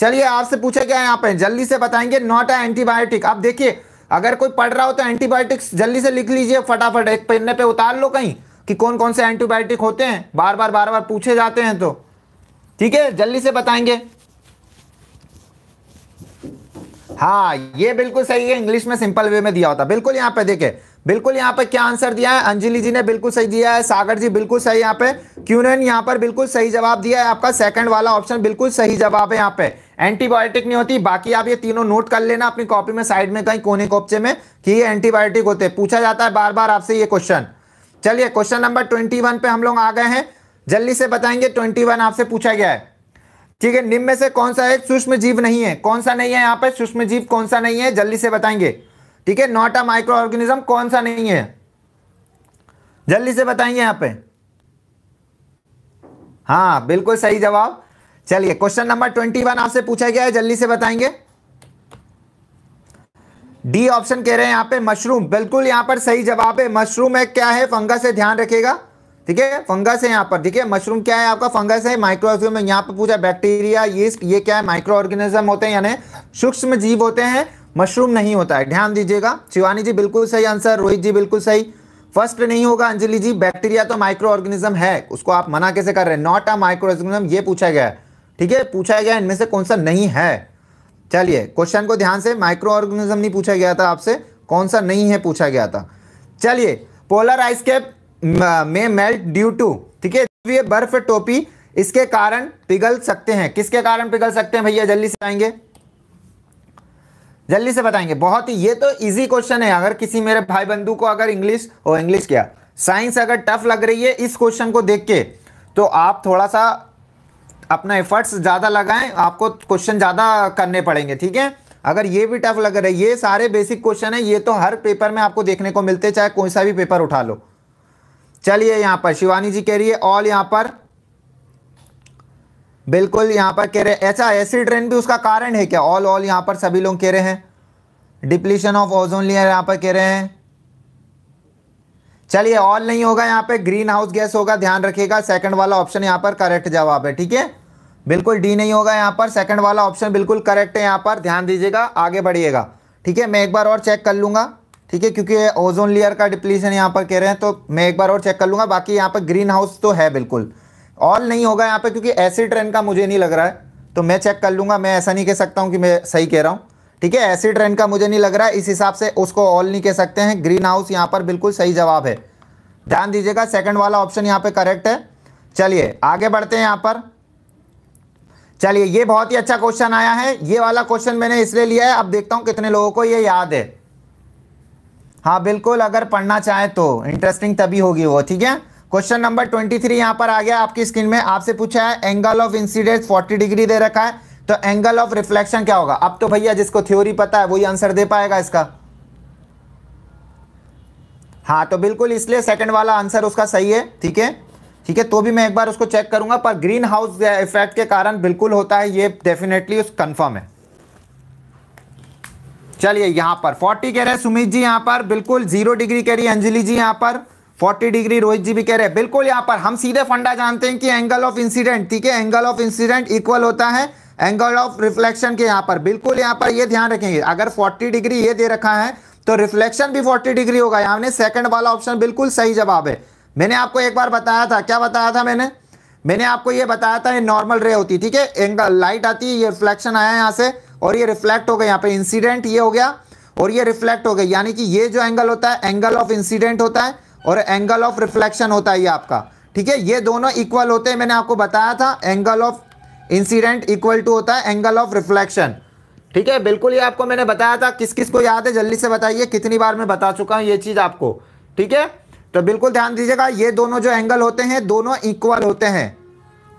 चलिए आपसे पूछे क्या यहाँ पे जल्दी से बताएंगे नॉट ए एंटीबायोटिक आप देखिए अगर कोई पढ़ रहा हो तो एंटीबायोटिक्स जल्दी से लिख लीजिए फटाफट एक पेन पे उतार लो कहीं कि कौन कौन से एंटीबायोटिक होते हैं बार बार बार बार पूछे जाते हैं तो ठीक है जल्दी से बताएंगे हाँ ये बिल्कुल सही है इंग्लिश में सिंपल वे में दिया होता बिल्कुल यहां पे देखे बिल्कुल यहां पे क्या आंसर दिया है अंजलि जी ने बिल्कुल सही दिया है सागर जी बिल्कुल सही यहाँ पे क्यों ने यहां पर बिल्कुल सही जवाब दिया है आपका सेकंड वाला ऑप्शन बिल्कुल सही जवाब है यहां पे एंटीबायोटिक नहीं होती बाकी आप ये तीनों नोट कर लेना अपनी कॉपी में साइड में कहीं कोने कोपचे में कि ये एंटीबायोटिक होते पूछा जाता है बार बार आपसे ये क्वेश्चन चलिए क्वेश्चन नंबर ट्वेंटी वन पे हम लोग आ गए हैं जल्दी से बताएंगे ट्वेंटी वन आपसे पूछा गया है ठीक है निम्न में से कौन सा एक सूक्ष्म जीव नहीं है कौन सा नहीं है यहाँ पर सूक्ष्म जीव कौन सा नहीं है जल्दी से बताएंगे ठीक है नॉट अ माइक्रो ऑर्गेनिज्म कौन सा नहीं है जल्दी से बताएंगे यहाँ पे हाँ बिल्कुल सही जवाब चलिए क्वेश्चन नंबर ट्वेंटी वन आपसे पूछा गया है जल्दी से बताएंगे डी ऑप्शन कह रहे हैं यहाँ पे मशरूम बिल्कुल यहाँ पर सही जवाब है मशरूम है क्या है फंगस है ध्यान रखेगा ठीक है फंगस है यहाँ पर ठीक है मशरूम क्या है आपका फंगस है माइक्रो ऑर्गेनिज्म यहां पर पूछा बैक्टीरिया यीस्ट ये क्या है माइक्रो ऑर्गेनिज्म होते हैं यानी सूक्ष्म जीव होते हैं मशरूम नहीं होता है ध्यान दीजिएगा शिवानी जी बिल्कुल सही आंसर रोहित जी बिल्कुल सही फर्स्ट नहीं होगा अंजलि जी बैक्टीरिया तो माइक्रो ऑर्गेनिज्म है उसको आप मना कैसे कर रहे हैं नॉट अ माइक्रो ऑर्गेनिज्म ये पूछा गया ठीक है पूछा गया इनमें से कौन सा नहीं है चलिए क्वेश्चन को ध्यान से माइक्रो ऑर्गेनिज्म नहीं पूछा गया था आपसे कौन सा नहीं है पूछा गया था चलिए पोलर आइसकेप में मेल्ट ड्यू टू ठीक है तो बर्फ टोपी इसके कारण पिघल सकते हैं किसके कारण पिघल सकते हैं भैया जल्दी से आएंगे जल्दी से बताएंगे बहुत ही ये तो इजी क्वेश्चन है अगर किसी मेरे भाई बंधु को अगर इंग्लिश और इंग्लिश क्या साइंस अगर टफ लग रही है इस क्वेश्चन को देख के तो आप थोड़ा सा अपना एफर्ट्स ज़्यादा लगाएं आपको क्वेश्चन ज़्यादा करने पड़ेंगे ठीक है अगर ये भी टफ लग रहा है ये सारे बेसिक क्वेश्चन है ये तो हर पेपर में आपको देखने को मिलते चाहे कोई सा भी पेपर उठा लो चलिए यहाँ पर शिवानी जी कह रही है ऑल यहाँ पर बिल्कुल यहाँ पर कह रहे हैं ऐसा एसिड रेन भी उसका कारण है क्या ऑल ऑल यहाँ पर सभी लोग कह रहे हैं डिप्लीशन ऑफ ओजोन लेयर यहाँ पर कह रहे हैं चलिए ऑल नहीं होगा यहाँ पे ग्रीन हाउस गैस होगा ध्यान रखिएगा सेकंड वाला ऑप्शन यहाँ पर करेक्ट जवाब है ठीक है बिल्कुल डी नहीं होगा यहाँ पर सेकंड वाला ऑप्शन बिल्कुल करेक्ट है यहाँ पर ध्यान दीजिएगा आगे बढ़िएगा ठीक है मैं एक बार और चेक कर लूँगा ठीक है क्योंकि ओजोन लेयर का डिप्लीशन यहाँ पर कह रहे हैं तो मैं एक बार और चेक कर लूँगा बाकी यहाँ पर ग्रीन हाउस तो है बिल्कुल ऑल नहीं होगा यहाँ पर क्योंकि एसिड ट्रेन का मुझे नहीं लग रहा है तो मैं चेक कर लूँगा मैं ऐसा नहीं कह सकता हूँ कि मैं सही कह रहा हूँ ठीक है ऐसी ट्रेन का मुझे नहीं लग रहा है इस हिसाब से उसको ऑल नहीं कह सकते हैं ग्रीन हाउस यहाँ पर बिल्कुल सही जवाब है ध्यान दीजिएगा सेकंड वाला ऑप्शन यहाँ पे करेक्ट है चलिए आगे बढ़ते हैं यहाँ पर चलिए ये बहुत ही अच्छा क्वेश्चन आया है ये वाला क्वेश्चन मैंने इसलिए लिया है अब देखता हूं कितने लोगों को ये याद है हाँ बिल्कुल अगर पढ़ना चाहे तो इंटरेस्टिंग तभी होगी वो ठीक है क्वेश्चन नंबर ट्वेंटी थ्री यहां पर आ गया आपकी स्क्रीन में आपसे पूछा है angle of incidence forty degree दे रखा है तो एंगल ऑफ रिफ्लेक्शन क्या होगा अब तो भैया जिसको थ्योरी पता है वही आंसर दे पाएगा इसका हाँ तो बिल्कुल इसलिए सेकंड वाला आंसर उसका सही है ठीक है ठीक है तो भी मैं एक बार उसको चेक करूंगा पर ग्रीन हाउस इफेक्ट के कारण बिल्कुल होता है ये डेफिनेटली उस कंफर्म है चलिए यहां पर 40 कह रहे हैं सुमित जी यहां पर बिल्कुल जीरो डिग्री कह रही है अंजलि जी यहां पर 40 डिग्री रोहित जी भी कह रहे हैं बिल्कुल यहां पर हम सीधे फंडा जानते हैं कि एंगल ऑफ इंसिडेंट ठीक है एंगल ऑफ इंसिडेंट इक्वल होता है एंगल ऑफ रिफ्लेक्शन के यहाँ पर बिल्कुल यहाँ पर ये ध्यान रखेंगे अगर 40 डिग्री ये दे रखा है तो रिफ्लेक्शन भी 40 डिग्री होगा यहाँ सेकंड वाला ऑप्शन बिल्कुल सही जवाब है मैंने आपको एक बार बताया था क्या बताया था मैंने मैंने आपको ये बताया था ये नॉर्मल रे होती ठीक है एंगल लाइट आती है ये रिफ्लेक्शन आया यहाँ से और ये रिफ्लेक्ट हो गया यहाँ पे इंसिडेंट ये हो गया और ये रिफ्लेक्ट हो गया यानी कि ये जो एंगल होता है एंगल ऑफ इंसिडेंट होता है और एंगल ऑफ रिफ्लेक्शन होता है ये आपका ठीक है ये दोनों इक्वल होते हैं मैंने आपको बताया था angle of incident equal to होता है एंगल ऑफ रिफ्लेक्शन ठीक है बिल्कुल ये आपको मैंने बताया था किस किस को याद है जल्दी से बताइए कितनी बार मैं बता चुका हूँ ये चीज़ आपको ठीक है तो बिल्कुल ध्यान दीजिएगा ये दोनों जो एंगल होते हैं दोनों इक्वल होते हैं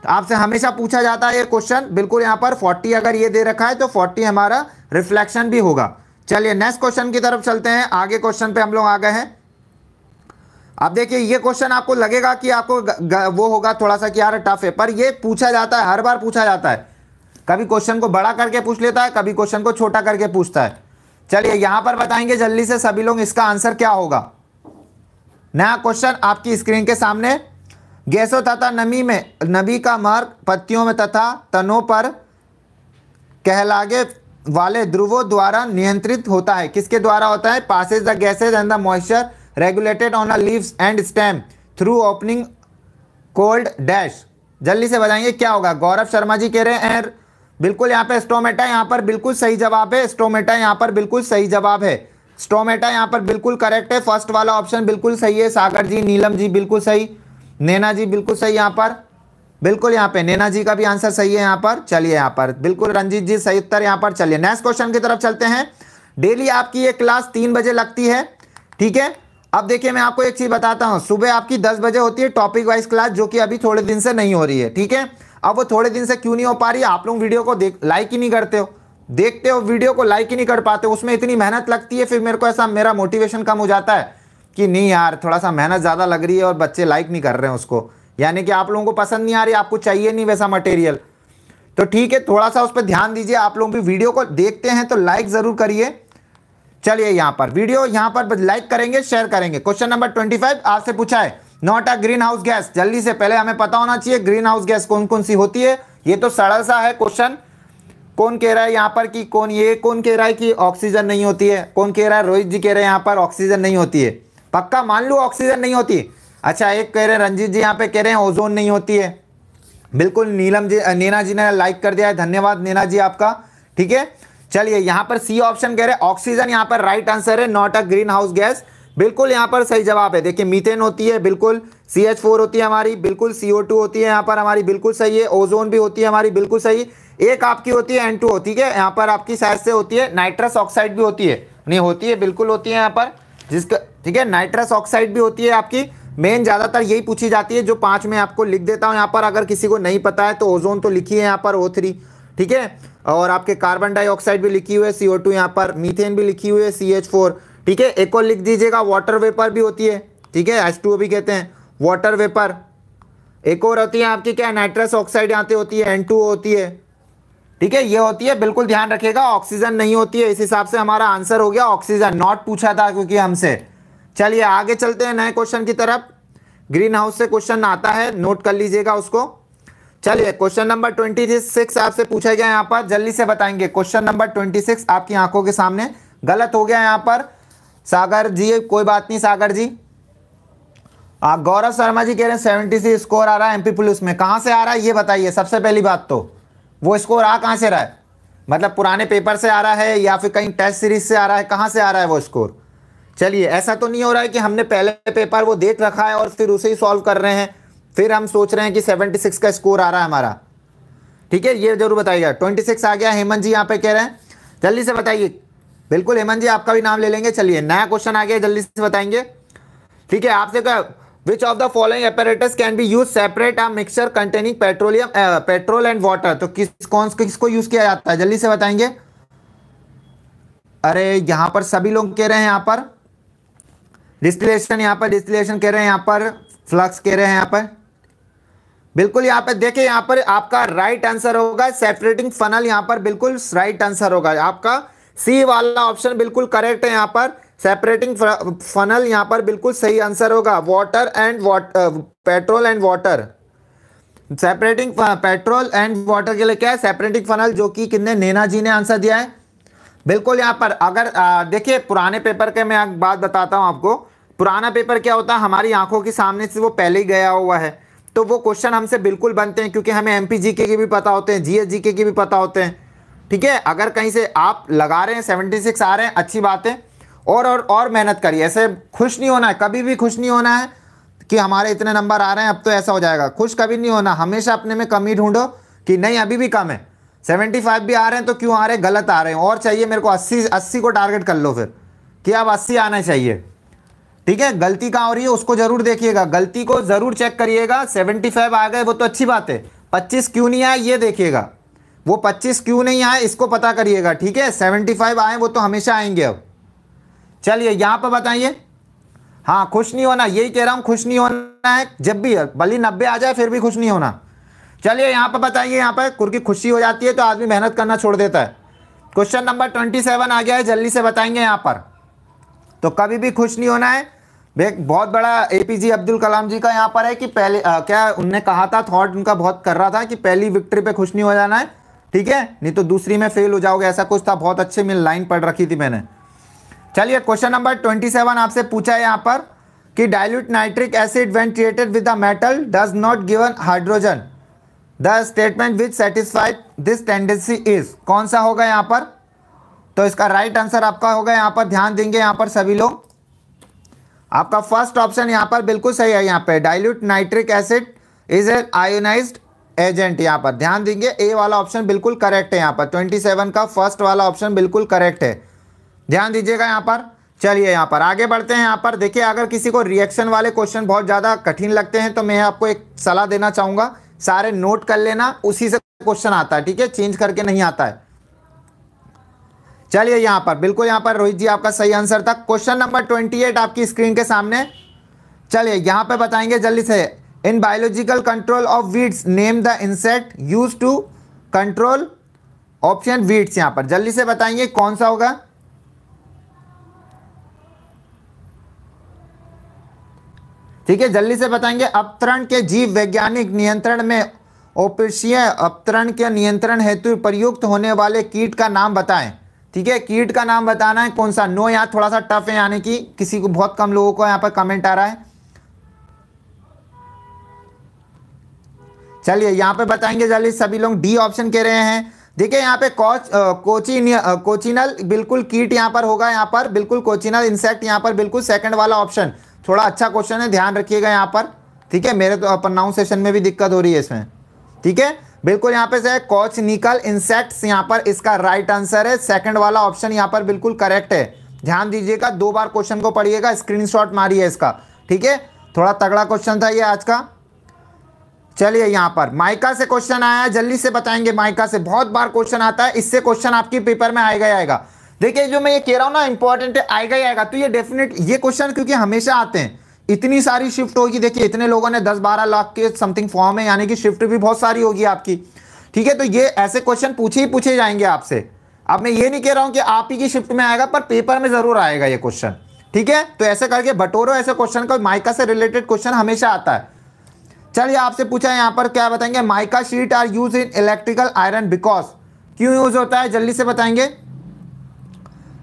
तो आपसे हमेशा पूछा जाता है ये क्वेश्चन बिल्कुल यहाँ पर 40 अगर ये दे रखा है तो 40 हमारा रिफ्लेक्शन भी होगा चलिए नेक्स्ट क्वेश्चन की तरफ चलते हैं आगे क्वेश्चन पे हम लोग आ गए हैं अब देखिए ये क्वेश्चन आपको लगेगा कि आपको ग, ग, वो होगा थोड़ा सा कि यार टफ है पर ये पूछा जाता है हर बार पूछा जाता है कभी क्वेश्चन को बड़ा करके पूछ लेता है कभी क्वेश्चन को छोटा करके पूछता है चलिए यहां पर बताएंगे जल्दी से सभी लोग इसका आंसर क्या होगा नया क्वेश्चन आपकी स्क्रीन के सामने गैसों तथा नमी में नबी का मार्ग पत्तियों में तथा तनों पर कहलागे वाले ध्रुवों द्वारा नियंत्रित होता है किसके द्वारा होता है passage the gases and the moisture regulated on a leaves and stem through opening called dash जल्दी से बताएंगे क्या होगा गौरव शर्मा जी कह रहे हैं बिल्कुल यहाँ पे स्टोमेटा यहाँ पर बिल्कुल सही जवाब है स्टोमेटा यहाँ पर बिल्कुल सही जवाब है स्टोमेटा यहाँ पर बिल्कुल करेक्ट है फर्स्ट वाला ऑप्शन बिल्कुल सही है सागर जी नीलम जी बिल्कुल सही नैना जी बिल्कुल सही यहाँ पर बिल्कुल यहाँ पे नैना जी का भी आंसर सही है यहाँ पर चलिए यहाँ पर बिल्कुल रंजीत जी सही उत्तर यहाँ पर चलिए नेक्स्ट क्वेश्चन की तरफ चलते हैं डेली आपकी ये क्लास तीन बजे लगती है ठीक है अब देखिए मैं आपको एक चीज़ बताता हूँ सुबह आपकी दस बजे होती है टॉपिक वाइज क्लास जो कि अभी थोड़े दिन से नहीं हो रही है ठीक है अब वो थोड़े दिन से क्यों नहीं हो पा रही है आप लोग वीडियो को देख लाइक ही नहीं करते हो देखते हो वीडियो को लाइक ही नहीं कर पाते उसमें इतनी मेहनत लगती है फिर मेरे को ऐसा मेरा मोटिवेशन कम हो जाता है कि नहीं यार थोड़ा सा मेहनत ज़्यादा लग रही है और बच्चे लाइक नहीं कर रहे हैं उसको यानी कि आप लोगों को पसंद नहीं आ रही आपको चाहिए नहीं वैसा मटेरियल तो ठीक है थोड़ा सा उस पर ध्यान दीजिए आप लोग भी वीडियो को देखते हैं तो लाइक ज़रूर करिए चलिए यहाँ पर वीडियो यहाँ पर लाइक करेंगे शेयर करेंगे क्वेश्चन नंबर ट्वेंटी फाइव आपसे पूछा है not a greenhouse gas जल्दी से पहले हमें पता होना चाहिए ग्रीन हाउस गैस कौन कौन सी होती है ये तो सरल सा है क्वेश्चन कौन कह रहा है यहाँ पर कि कौन ये कौन कह रहा है कि ऑक्सीजन नहीं होती है कौन कह रहा है रोहित जी कह रहे हैं यहाँ पर ऑक्सीजन नहीं होती है पक्का मान लो ऑक्सीजन नहीं होती अच्छा एक कह रहे हैं रंजीत जी यहाँ पे कह रहे हैं ओजोन नहीं होती है बिल्कुल नीलम जी नीना जी ने लाइक कर दिया है धन्यवाद नीना जी आपका ठीक है चलिए यहाँ पर सी ऑप्शन कह रहे हैं ऑक्सीजन यहाँ पर राइट आंसर है not a greenhouse gas बिल्कुल यहाँ पर सही जवाब है देखिए मीथेन होती है बिल्कुल सी एच फोर होती है हमारी बिल्कुल सी टू होती है यहाँ पर हमारी बिल्कुल सही है ओजोन भी होती है हमारी बिल्कुल सही एक आपकी होती है एन टू होती है यहाँ पर आपकी शायद से होती है नाइट्रस ऑक्साइड भी होती है नहीं होती है बिल्कुल होती है यहाँ पर जिसका ठीक है नाइट्रस ऑक्साइड भी होती है आपकी मेन ज़्यादातर यही पूछी जाती है जो पाँच में आपको लिख देता हूँ यहाँ पर अगर किसी को नहीं पता है तो ओजोन तो लिखी है यहाँ पर ओ थ्री ठीक है और आपके कार्बन डाइऑक्साइड भी लिखी हुई है सीओ टू यहाँ पर मीथेन भी लिखी हुई है सी एच फोर ठीक है एक और लिख दीजिएगा वाटर वेपर भी होती है ठीक है एच टू भी कहते हैं वाटर वेपर एक और होती है आपकी क्या नाइट्रस ऑक्साइड यहाँ पे होती है एन टू होती है ठीक है ये होती है बिल्कुल ध्यान रखेगा ऑक्सीजन नहीं होती है इस हिसाब से हमारा आंसर हो गया ऑक्सीजन नॉट पूछा था क्योंकि हमसे चलिए आगे चलते हैं नए क्वेश्चन की तरफ ग्रीन हाउस से क्वेश्चन आता है नोट कर लीजिएगा उसको चलिए क्वेश्चन नंबर ट्वेंटी सिक्स आपसे पूछा गया यहाँ पर जल्दी से बताएंगे क्वेश्चन नंबर ट्वेंटी सिक्स आपकी आंखों के सामने गलत हो गया यहाँ पर सागर जी कोई बात नहीं सागर जी गौरव शर्मा जी कह रहे हैं सेवेंटी सी स्कोर आ रहा है एमपी पुलिस में कहाँ से आ रहा है ये बताइए सबसे पहली बात तो वो स्कोर आ कहाँ से रहा है मतलब पुराने पेपर से आ रहा है या फिर कहीं टेस्ट सीरीज से आ रहा है कहाँ से आ रहा है वो स्कोर चलिए ऐसा तो नहीं हो रहा है कि हमने पहले पेपर वो देख रखा है और फिर उसे ही सॉल्व कर रहे हैं फिर हम सोच रहे हैं कि 76 का स्कोर आ रहा है हमारा ठीक है ये जरूर बताइएगा 26 आ गया हेमंत जी यहाँ पे कह रहे हैं जल्दी से बताइए बिल्कुल हेमंत जी आपका भी नाम ले लेंगे चलिए नया क्वेश्चन आ गया जल्दी से बताएंगे ठीक है आपसे क्या which of the following apparatus can be use separate a mixture containing petroleum petrol and water तो किस कौन किसको यूज किया जाता है जल्दी से बताएंगे अरे यहां पर सभी लोग कह रहे हैं यहां पर डिस्टिलेशन यहां पर डिस्टिलेशन कह रहे हैं यहां पर फ्लक्स कह रहे हैं यहां पर बिल्कुल यहां पर देखिए यहां पर आपका राइट आंसर होगा सेपरेटिंग फनल यहां पर बिल्कुल राइट आंसर होगा आपका सी वाला ऑप्शन बिल्कुल करेक्ट है यहां पर सेपरेटिंग फनल यहाँ पर बिल्कुल सही आंसर होगा water and petrol and water separating petrol and water के लिए क्या है सेपरेटिंग फनल जो कि कितने नैना जी ने आंसर दिया है बिल्कुल यहाँ पर अगर uh, देखिए पुराने पेपर के मैं बात बताता हूँ आपको पुराना पेपर क्या होता है हमारी आंखों के सामने से वो पहले ही गया हुआ है तो वो क्वेश्चन हमसे बिल्कुल बनते हैं क्योंकि हमें एम पी जी के भी पता होते हैं जीएस जी के भी पता होते हैं ठीक है अगर कहीं से आप लगा रहे हैं सेवेंटी सिक्स आ रहे हैं अच्छी बात है और और और मेहनत करिए ऐसे खुश नहीं होना है कभी भी खुश नहीं होना है कि हमारे इतने नंबर आ रहे हैं अब तो ऐसा हो जाएगा खुश कभी नहीं होना हमेशा अपने में कमी ढूंढो कि नहीं अभी भी कम है सेवेंटी फाइव भी आ रहे हैं तो क्यों आ रहे हैं गलत आ रहे हैं और चाहिए मेरे को अस्सी अस्सी को टारगेट कर लो फिर कि अब अस्सी आना चाहिए ठीक है गलती कहाँ हो रही है उसको जरूर देखिएगा गलती को जरूर चेक करिएगा सेवेंटी फाइव आ गए वो तो अच्छी बात है पच्चीस क्यों नहीं आए ये देखिएगा वो पच्चीस क्यों नहीं आए इसको पता करिएगा ठीक है सेवेंटी फाइव आए वो तो हमेशा आएंगे अब चलिए यहां पर बताइए हाँ खुश नहीं होना यही कह रहा हूं खुश नहीं होना है जब भी भले नब्बे आ जाए फिर भी खुश नहीं होना चलिए यहाँ पर बताइए यहाँ पर कुर्की खुशी हो जाती है तो आदमी मेहनत करना छोड़ देता है क्वेश्चन नंबर ट्वेंटी सेवन आ गया है जल्दी से बताएंगे यहाँ पर तो कभी भी खुश नहीं होना है एक बहुत बड़ा एपीजे अब्दुल कलाम जी का यहाँ पर है कि पहले आ, क्या उनने कहा था थॉट उनका बहुत कर रहा था कि पहली विक्ट्री पे खुश नहीं हो जाना है ठीक है नहीं तो दूसरी में फेल हो जाओगे ऐसा कुछ था बहुत अच्छे में लाइन पढ़ रखी थी मैंने चलिए क्वेश्चन नंबर ट्वेंटी सेवन आपसे पूछा है यहाँ पर कि dilute nitric acid when created with the metal does not given hydrogen the statement which satisfied this tendency is कौन सा होगा यहाँ पर तो इसका राइट right आंसर आपका होगा यहाँ पर ध्यान देंगे यहाँ पर सभी लोग आपका फर्स्ट ऑप्शन यहाँ पर बिल्कुल सही है यहाँ पर dilute nitric acid is a ionize agent यहाँ पर ध्यान देंगे ए वाला ऑप्शन बिल्कुल करेक्ट है यहाँ पर 27 का फर्स्ट वाला ऑप्शन बिल्कुल करेक्ट है ध्यान दीजिएगा यहाँ पर चलिए यहाँ पर आगे बढ़ते हैं यहाँ पर देखिए अगर किसी को रिएक्शन वाले क्वेश्चन बहुत ज़्यादा कठिन लगते हैं तो मैं आपको एक सलाह देना चाहूँगा सारे नोट कर लेना उसी से क्वेश्चन आता है ठीक है चेंज करके नहीं आता है चलिए यहाँ पर बिल्कुल यहाँ पर रोहित जी आपका सही आंसर था क्वेश्चन नंबर ट्वेंटी एट आपकी स्क्रीन के सामने चलिए यहाँ पर बताएंगे जल्दी से in biological control of weeds name the insect use to control option weeds यहाँ पर जल्दी से बताएंगे कौन सा होगा ठीक है जल्दी से बताएंगे अपतरण के जीव वैज्ञानिक नियंत्रण में ओपेशीय अपतरण के नियंत्रण हेतु प्रयुक्त होने वाले कीट का नाम बताएं ठीक है कीट का नाम बताना है कौन सा नो यहाँ थोड़ा सा टफ है यानी कि किसी को बहुत कम लोगों को यहाँ पर कमेंट आ रहा है चलिए यहाँ पे बताएंगे जल्दी सभी लोग डी ऑप्शन कह रहे हैं देखिए यहाँ पे कोच कोचिन कोचिनल बिल्कुल कीट यहाँ पर होगा यहाँ पर बिल्कुल कोचिनल इंसेक्ट यहाँ पर बिल्कुल सेकंड वाला ऑप्शन थोड़ा अच्छा क्वेश्चन है ध्यान रखिएगा यहाँ पर ठीक है मेरे तो प्रनाउंसिएशन में भी दिक्कत हो रही है इसमें ठीक है बिल्कुल यहाँ पे से कॉच निकल इंसेक्ट्स यहाँ पर इसका राइट आंसर है सेकंड वाला ऑप्शन यहाँ पर बिल्कुल करेक्ट है ध्यान दीजिएगा दो बार क्वेश्चन को पढ़िएगा स्क्रीनशॉट मारिए इसका ठीक है थोड़ा तगड़ा क्वेश्चन था ये आज का चलिए यहाँ पर माइका से क्वेश्चन आया जल्दी से बताएंगे माइका से बहुत बार क्वेश्चन आता है इससे क्वेश्चन आपकी पेपर में आएगा आएगा देखिए जो मैं ये कह रहा हूँ ना इंपॉर्टेंट है आएगा ही आएगा तो ये डेफिनेट ये क्वेश्चन क्योंकि हमेशा आते हैं इतनी सारी शिफ्ट होगी देखिए इतने लोगों ने 10-12 लाख के समथिंग फॉर्म है यानी कि शिफ्ट भी बहुत सारी होगी आपकी ठीक है तो ये ऐसे क्वेश्चन पूछे ही पूछे जाएंगे आपसे अब मैं ये नहीं कह रहा हूँ कि आप ही की शिफ्ट में आएगा पर पेपर में जरूर आएगा ये क्वेश्चन ठीक है तो ऐसे करके बटोरो ऐसे क्वेश्चन का माइका से रिलेटेड क्वेश्चन हमेशा आता है चलिए आपसे पूछा यहाँ पर क्या बताएंगे mica sheet are use in electrical iron because क्यों यूज होता है जल्दी से बताएंगे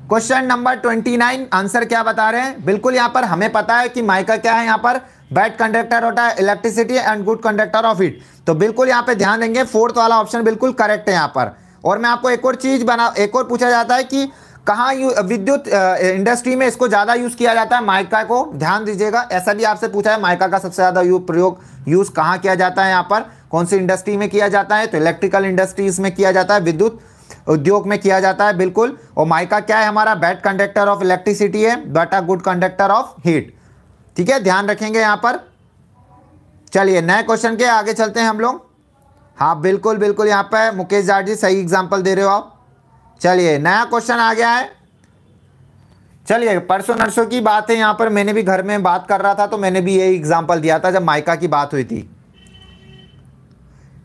क्वेश्चन नंबर 29 आंसर क्या बता रहे हैं बिल्कुल यहाँ पर हमें पता है कि माइका क्या है यहाँ पर बैड कंडक्टर होता है electricity and good conductor of it तो बिल्कुल यहाँ पे ध्यान देंगे फोर्थ वाला ऑप्शन बिल्कुल करेक्ट है यहाँ पर और मैं आपको एक और चीज बना एक और पूछा जाता है कि कहाँ विद्युत इंडस्ट्री में इसको ज़्यादा यूज़ किया जाता है माइका को ध्यान दीजिएगा ऐसा भी आपसे पूछा है माइका का सबसे ज़्यादा यू, प्रयोग यूज़ कहाँ किया जाता है यहाँ पर कौन सी इंडस्ट्री में किया जाता है तो इलेक्ट्रिकल इंडस्ट्रीज में किया जाता है विद्युत उद्योग में किया जाता है बिल्कुल और माइका क्या है हमारा बैड कंडक्टर ऑफ इलेक्ट्रिसिटी है but a good conductor of heat ठीक है ध्यान रखेंगे यहाँ पर चलिए नए क्वेश्चन के आगे चलते हैं हम लोग हाँ बिल्कुल बिल्कुल यहाँ पर मुकेश जाट जी सही एग्जाम्पल दे रहे हो आप चलिए नया क्वेश्चन आ गया है चलिए परसों नरसों की बात है यहाँ पर मैंने भी घर में बात कर रहा था तो मैंने भी यही एग्जाम्पल दिया था जब माइका की बात हुई थी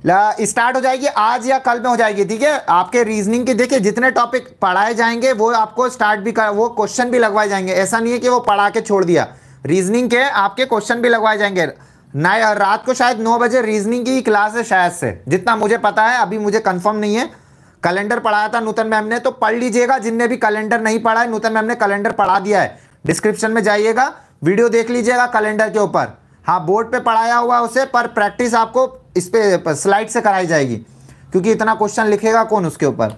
स्टार्ट हो जाएगी आज या कल में हो जाएगी ठीक है आपके रीजनिंग के देखिए जितने टॉपिक पढ़ाए जाएंगे वो आपको स्टार्ट भी कर वो क्वेश्चन भी लगवाए जाएंगे ऐसा नहीं है कि वो पढ़ा के छोड़ दिया रीजनिंग के आपके क्वेश्चन भी लगवाए जाएंगे ना रात को शायद नौ बजे रीजनिंग की क्लास है शायद से जितना मुझे पता है अभी मुझे कंफर्म नहीं है कैलेंडर पढ़ाया था नूतन मैम ने तो पढ़ लीजिएगा जिनने भी कैलेंडर नहीं पढ़ा है नूतन मैम ने कैलेंडर पढ़ा दिया है डिस्क्रिप्शन में जाइएगा वीडियो देख लीजिएगा कैलेंडर के ऊपर हाँ बोर्ड पे पढ़ाया हुआ उसे पर प्रैक्टिस आपको इस पर स्लाइड से कराई जाएगी क्योंकि इतना क्वेश्चन लिखेगा कौन उसके ऊपर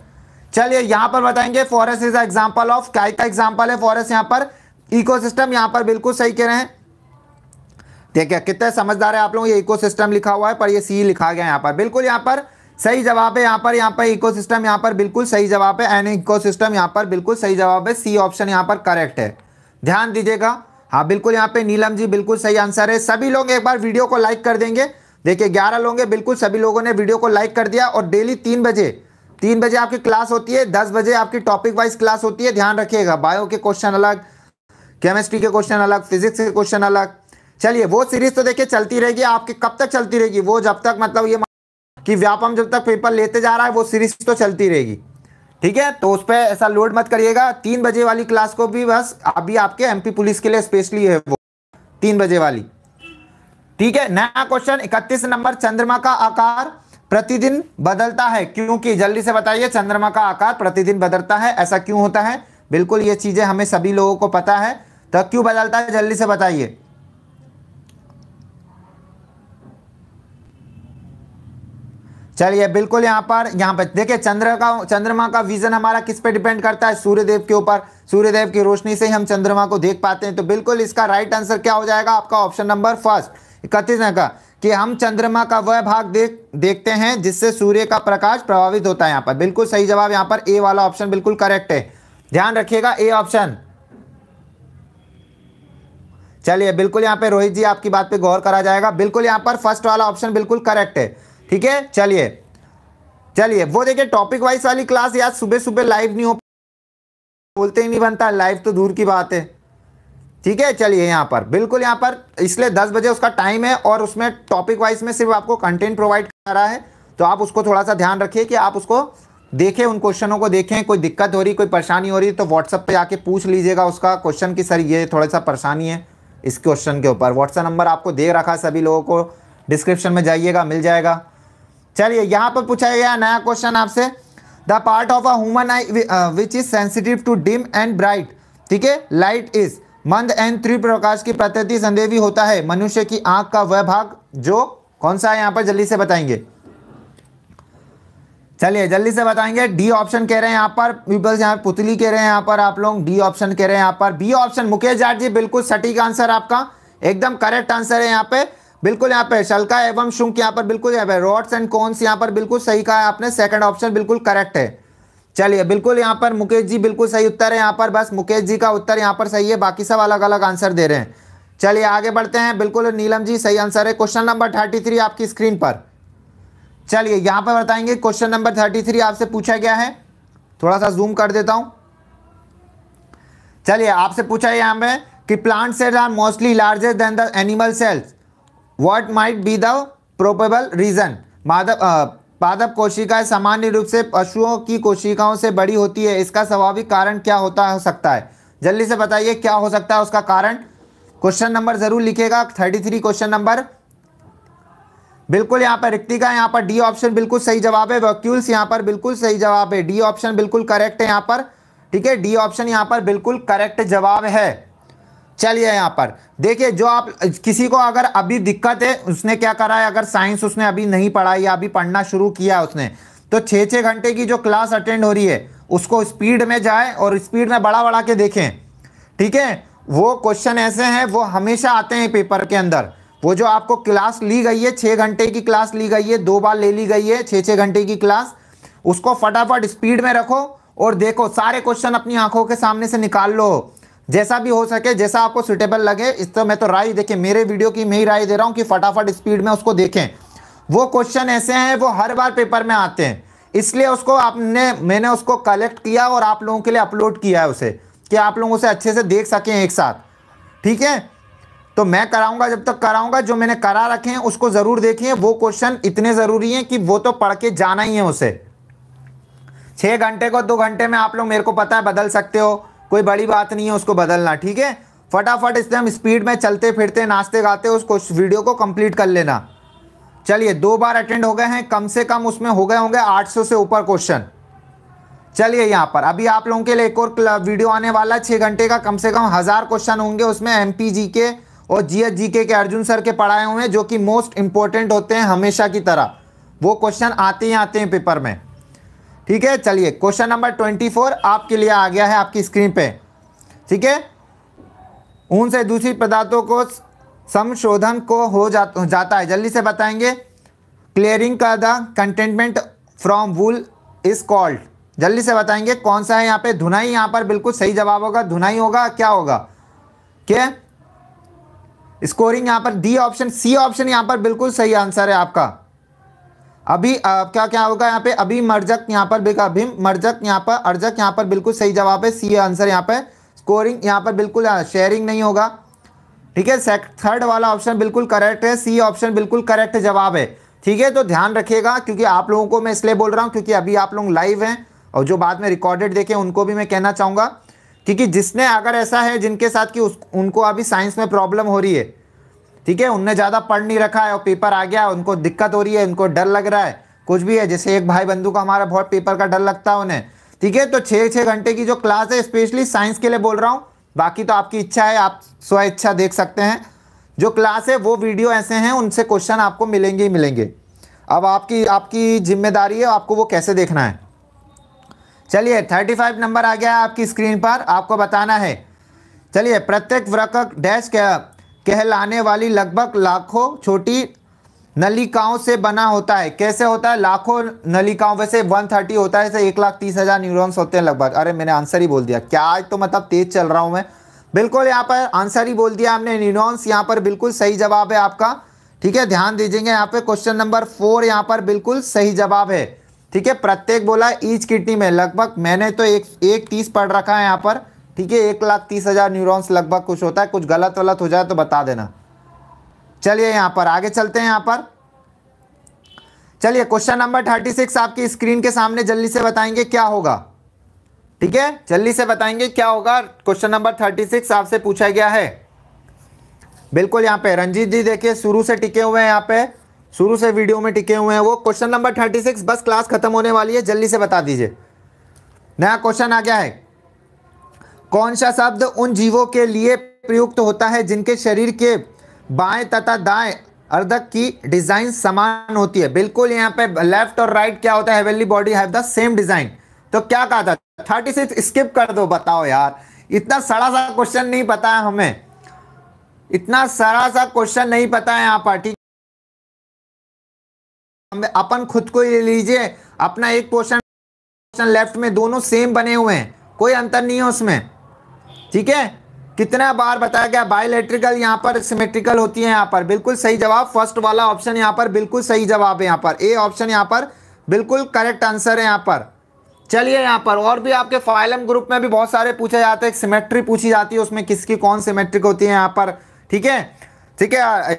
चलिए यहां पर बताएंगे फॉरेस्ट इज एग्जाम्पल ऑफ क्या का एग्जाम्पल है फॉरेस्ट यहां पर इकोसिस्टम यहां पर बिल्कुल सही कह रहे हैं ठीक है कितने समझदार है आप लोग ये इकोसिस्टम लिखा हुआ है पर ये सी लिखा गया यहां पर बिल्कुल यहां पर सही जवाब है यहां पर यहां पर इकोसिस्टम यहां पर बिल्कुल सही जवाब है एंड इकोसिस्टम यहां पर बिल्कुल सही जवाब है सी ऑप्शन यहां पर करेक्ट है ध्यान दीजिएगा हाँ बिल्कुल यहाँ पे नीलम जी बिल्कुल सही आंसर है सभी लोग एक बार वीडियो को लाइक कर देंगे देखिए ग्यारह लोग हैं बिल्कुल सभी लोगों ने वीडियो को लाइक कर दिया और डेली तीन बजे तीन बजे आपकी क्लास होती है दस बजे आपकी टॉपिक वाइज क्लास होती है ध्यान रखिएगा बायो के क्वेश्चन अलग केमिस्ट्री के क्वेश्चन अलग फिजिक्स के क्वेश्चन अलग चलिए वो सीरीज तो देखिए चलती रहेगी आपकी कब तक चलती रहेगी वो जब तक मतलब ये कि व्यापम जब तक पेपर लेते जा रहा है वो सीरीज तो चलती रहेगी ठीक है तो उस पर ऐसा लोड मत करिएगा तीन बजे वाली क्लास को भी बस अभी आपके एमपी पुलिस के लिए स्पेशली है वो तीन बजे वाली ठीक है नया क्वेश्चन इकतीस नंबर चंद्रमा का आकार प्रतिदिन बदलता है क्योंकि जल्दी से बताइए चंद्रमा का आकार प्रतिदिन बदलता है ऐसा क्यों होता है बिल्कुल ये चीजें हमें सभी लोगों को पता है तो क्यों बदलता है जल्दी से बताइए चलिए बिल्कुल यहाँ पर यहाँ पर देखिए चंद्र का चंद्रमा का विजन हमारा किस पे डिपेंड करता है सूर्यदेव के ऊपर सूर्यदेव की रोशनी से ही हम चंद्रमा को देख पाते हैं तो बिल्कुल इसका राइट आंसर क्या हो जाएगा आपका ऑप्शन नंबर फर्स्ट इकतीस में कि हम चंद्रमा का वह भाग देख देखते हैं जिससे सूर्य का प्रकाश प्रभावित होता है यहां पर बिल्कुल सही जवाब यहां पर ए वाला ऑप्शन बिल्कुल करेक्ट है ध्यान रखिएगा ए ऑप्शन चलिए बिल्कुल यहाँ पे रोहित जी आपकी बात पे गौर करा जाएगा बिल्कुल यहाँ पर फर्स्ट वाला ऑप्शन बिल्कुल करेक्ट है ठीक है चलिए चलिए वो देखिए टॉपिक वाइज वाली क्लास यार सुबह सुबह लाइव नहीं हो बोलते ही नहीं बनता लाइव तो दूर की बात है ठीक है चलिए यहाँ पर बिल्कुल यहाँ पर इसलिए दस बजे उसका टाइम है और उसमें टॉपिक वाइज में सिर्फ आपको कंटेंट प्रोवाइड कर रहा है तो आप उसको थोड़ा सा ध्यान रखिए कि आप उसको देखें उन क्वेश्चनों को देखें कोई दिक्कत हो रही कोई परेशानी हो रही तो व्हाट्सअप पे आके पूछ लीजिएगा उसका क्वेश्चन कि सर ये थोड़ा सा परेशानी है इस क्वेश्चन के ऊपर व्हाट्सअप नंबर आपको दे रखा सभी लोगों को डिस्क्रिप्शन में जाइएगा मिल जाएगा चलिए यहाँ पर पूछा गया नया क्वेश्चन आपसे the part of a human eye which is sensitive to dim and bright ठीक है लाइट इज़ मंद थ्री प्रकाश की प्रत्यति संदेवी होता है मनुष्य की आंख का वह भाग जो कौन सा है यहां पर जल्दी से बताएंगे चलिए जल्दी से बताएंगे डी ऑप्शन कह रहे हैं यहां पर पीपल्स यहां पुतली कह रहे हैं यहां पर आप लोग डी ऑप्शन कह रहे हैं यहां पर बी ऑप्शन मुकेश जाट जी बिल्कुल सटीक आंसर आपका एकदम करेक्ट आंसर है यहाँ पे बिल्कुल यहाँ पे शलका एवं शुंक यहाँ पर बिल्कुल रॉड्स एंड कॉन्स यहाँ पर बिल्कुल सही कहा आपने सेकंड ऑप्शन बिल्कुल करेक्ट है चलिए बिल्कुल यहाँ पर मुकेश जी बिल्कुल सही उत्तर है यहाँ पर बस मुकेश जी का उत्तर यहाँ पर सही है बाकी सब अलग अलग आंसर दे रहे हैं चलिए आगे बढ़ते हैं बिल्कुल नीलम जी सही आंसर है क्वेश्चन नंबर थर्टी थ्री आपकी स्क्रीन पर चलिए यहाँ पर बताएंगे क्वेश्चन नंबर थर्टी थ्री आपसे पूछा गया है थोड़ा सा जूम कर देता हूँ चलिए आपसे पूछा है यहाँ पे कि plant cells are mostly largest than the animal cells what might be the probable reason Madhav पादप कोशिकाएं सामान्य रूप से पशुओं की कोशिकाओं से बड़ी होती है इसका स्वाभाविक कारण क्या होता हो सकता है जल्दी से बताइए क्या हो सकता है उसका कारण क्वेश्चन नंबर जरूर लिखेगा थर्टी थ्री क्वेश्चन नंबर बिल्कुल यहाँ पर रिक्तिका यहाँ पर डी ऑप्शन बिल्कुल सही जवाब है वक्यूल्स यहाँ पर बिल्कुल सही जवाब है डी ऑप्शन बिल्कुल करेक्ट है यहाँ पर ठीक है डी ऑप्शन यहाँ पर बिल्कुल करेक्ट जवाब है चलिए यहाँ पर देखिए जो आप किसी को अगर अभी दिक्कत है उसने क्या करा है अगर साइंस उसने अभी नहीं पढ़ाई या अभी पढ़ना शुरू किया उसने तो छः छः घंटे की जो क्लास अटेंड हो रही है उसको स्पीड में जाए और स्पीड में बड़ा बड़ा के देखें ठीक है वो क्वेश्चन ऐसे हैं वो हमेशा आते हैं पेपर के अंदर वो जो आपको क्लास ली गई है छः घंटे की क्लास ली गई है दो बार ले ली गई है छः छः घंटे की क्लास उसको फटाफट स्पीड में रखो और देखो सारे क्वेश्चन अपनी आंखों के सामने से निकाल लो जैसा भी हो सके जैसा आपको सुटेबल लगे इस तो मैं तो राय देखिए मेरे वीडियो की मैं ही राय दे रहा हूँ कि फटाफट स्पीड में उसको देखें वो क्वेश्चन ऐसे हैं वो हर बार पेपर में आते हैं इसलिए उसको आपने मैंने उसको कलेक्ट किया और आप लोगों के लिए अपलोड किया है उसे कि आप लोग उसे अच्छे से देख सकें एक साथ ठीक है तो मैं कराऊंगा जब तक कराऊंगा जो मैंने करा रखे हैं उसको ज़रूर देखिए वो क्वेश्चन इतने ज़रूरी हैं कि वो तो पढ़ के जाना ही है उसे छः घंटे को दो घंटे में आप लोग मेरे को पता है बदल सकते हो कोई बड़ी बात नहीं है उसको बदलना ठीक है फटाफट इससे हम स्पीड में चलते फिरते नाचते गाते उसको वीडियो को कंप्लीट कर लेना चलिए दो बार अटेंड हो गए हैं कम से कम उसमें हो गए होंगे 800 से ऊपर क्वेश्चन चलिए यहाँ पर अभी आप लोगों के लिए एक और वीडियो आने वाला है छः घंटे का कम से कम हज़ार क्वेश्चन होंगे उसमें एम के और जी के अर्जुन सर के पढ़ाए हुए हैं जो कि मोस्ट इंपॉर्टेंट होते हैं हमेशा की तरह वो क्वेश्चन आते ही आते हैं पेपर में ठीक है चलिए क्वेश्चन नंबर ट्वेंटी फोर आपके लिए आ गया है आपकी स्क्रीन पे ठीक है ऊन से दूसरी पदार्थों को संशोधन को हो जा, जाता है जल्दी से बताएंगे क्लियरिंग का the containment from wool is called जल्दी से बताएंगे कौन सा है यहाँ पे धुनाई यहाँ पर बिल्कुल सही जवाब होगा धुनाई होगा क्या होगा क्या स्कोरिंग यहाँ पर डी ऑप्शन सी ऑप्शन यहाँ पर बिल्कुल सही आंसर है आपका अभी आ, क्या क्या होगा यहाँ पे अभी मर्जक यहाँ पर बिका अभी मर्जक यहाँ पर अर्जक यहाँ पर बिल्कुल सही जवाब है सी आंसर यहाँ पे स्कोरिंग यहाँ पर बिल्कुल शेयरिंग नहीं होगा ठीक है थर्ड वाला ऑप्शन बिल्कुल करेक्ट है सी ऑप्शन बिल्कुल करेक्ट जवाब है ठीक है तो ध्यान रखिएगा क्योंकि आप लोगों को मैं इसलिए बोल रहा हूँ क्योंकि अभी आप लोग लाइव हैं और जो बाद में रिकॉर्डेड देखें उनको भी मैं कहना चाहूँगा क्योंकि जिसने अगर ऐसा है जिनके साथ कि उस उनको अभी साइंस में प्रॉब्लम हो रही है ठीक है उनने ज़्यादा पढ़ नहीं रखा है और पेपर आ गया उनको दिक्कत हो रही है उनको डर लग रहा है कुछ भी है जैसे एक भाई बंधु का हमारा बहुत पेपर का डर लगता है उन्हें ठीक है तो छः छः घंटे की जो क्लास है स्पेशली साइंस के लिए बोल रहा हूँ बाकी तो आपकी इच्छा है आप इच्छा देख सकते हैं जो क्लास है वो वीडियो ऐसे हैं उनसे क्वेश्चन आपको मिलेंगे ही मिलेंगे अब आपकी आपकी जिम्मेदारी है आपको वो कैसे देखना है चलिए थर्टी फाइव नंबर आ गया है आपकी स्क्रीन पर आपको बताना है चलिए प्रत्येक व्रक डैश क्या कहलाने वाली लगभग लाखों छोटी नलिकाओं से बना होता है कैसे होता है लाखों नलिकाओं वैसे 130 होता है एक लाख तीस हज़ार न्यूरो होते हैं लगभग अरे मैंने आंसर ही बोल दिया क्या आज तो मतलब तेज चल रहा हूं मैं बिल्कुल यहाँ पर आंसर ही बोल दिया हमने न्यूरोन्स यहाँ पर बिल्कुल सही जवाब है आपका ठीक है ध्यान दीजिएगा यहाँ पे क्वेश्चन नंबर फोर यहाँ पर बिल्कुल सही जवाब है ठीक है प्रत्येक बोला ईच किडनी में लगभग मैंने तो एक एक तीस पढ़ रखा है यहाँ पर ठीक है एक लाख तीस हज़ार न्यूरोन्स लगभग कुछ होता है कुछ गलत वलत हो जाए तो बता देना चलिए यहां पर आगे चलते हैं यहां पर चलिए क्वेश्चन नंबर थर्टी सिक्स आपकी स्क्रीन के सामने जल्दी से बताएंगे क्या होगा ठीक है जल्दी से बताएंगे क्या होगा क्वेश्चन नंबर थर्टी सिक्स आपसे पूछा गया है बिल्कुल यहां पे रंजीत जी देखिए शुरू से टिके हुए हैं यहां पे शुरू से वीडियो में टिके हुए हैं वो क्वेश्चन नंबर थर्टी सिक्स बस क्लास खत्म होने वाली है जल्दी से बता दीजिए नया क्वेश्चन आ गया है कौन सा शब्द उन जीवों के लिए प्रयुक्त होता है जिनके शरीर के बाएं तथा दाएं अर्धक की डिजाइन समान होती है बिल्कुल यहाँ पे लेफ्ट और राइट क्या होता है heavenly body have the same design तो क्या कहा था थर्टी सिक्स स्किप कर दो बताओ यार इतना सड़ा सा क्वेश्चन नहीं पता है हमें इतना सड़ा सा क्वेश्चन नहीं पता है यहाँ पर ठीक अपन खुद को ले लीजिए अपना एक क्वेश्चन क्वेश्चन लेफ्ट में दोनों सेम बने हुए हैं कोई अंतर नहीं है उसमें ठीक है कितना बार बताया गया बायोलेट्रिकल यहाँ पर सिमेट्रिकल होती है यहाँ पर बिल्कुल सही जवाब फर्स्ट वाला ऑप्शन यहाँ पर बिल्कुल सही जवाब है यहाँ पर ए ऑप्शन यहाँ पर बिल्कुल करेक्ट आंसर है यहाँ पर चलिए यहाँ पर और भी आपके फाइलम ग्रुप में भी बहुत सारे पूछे जाते हैं सिमेट्री पूछी जाती है उसमें किसकी कौन सिमेट्रिक होती है यहाँ पर ठीक है ठीक है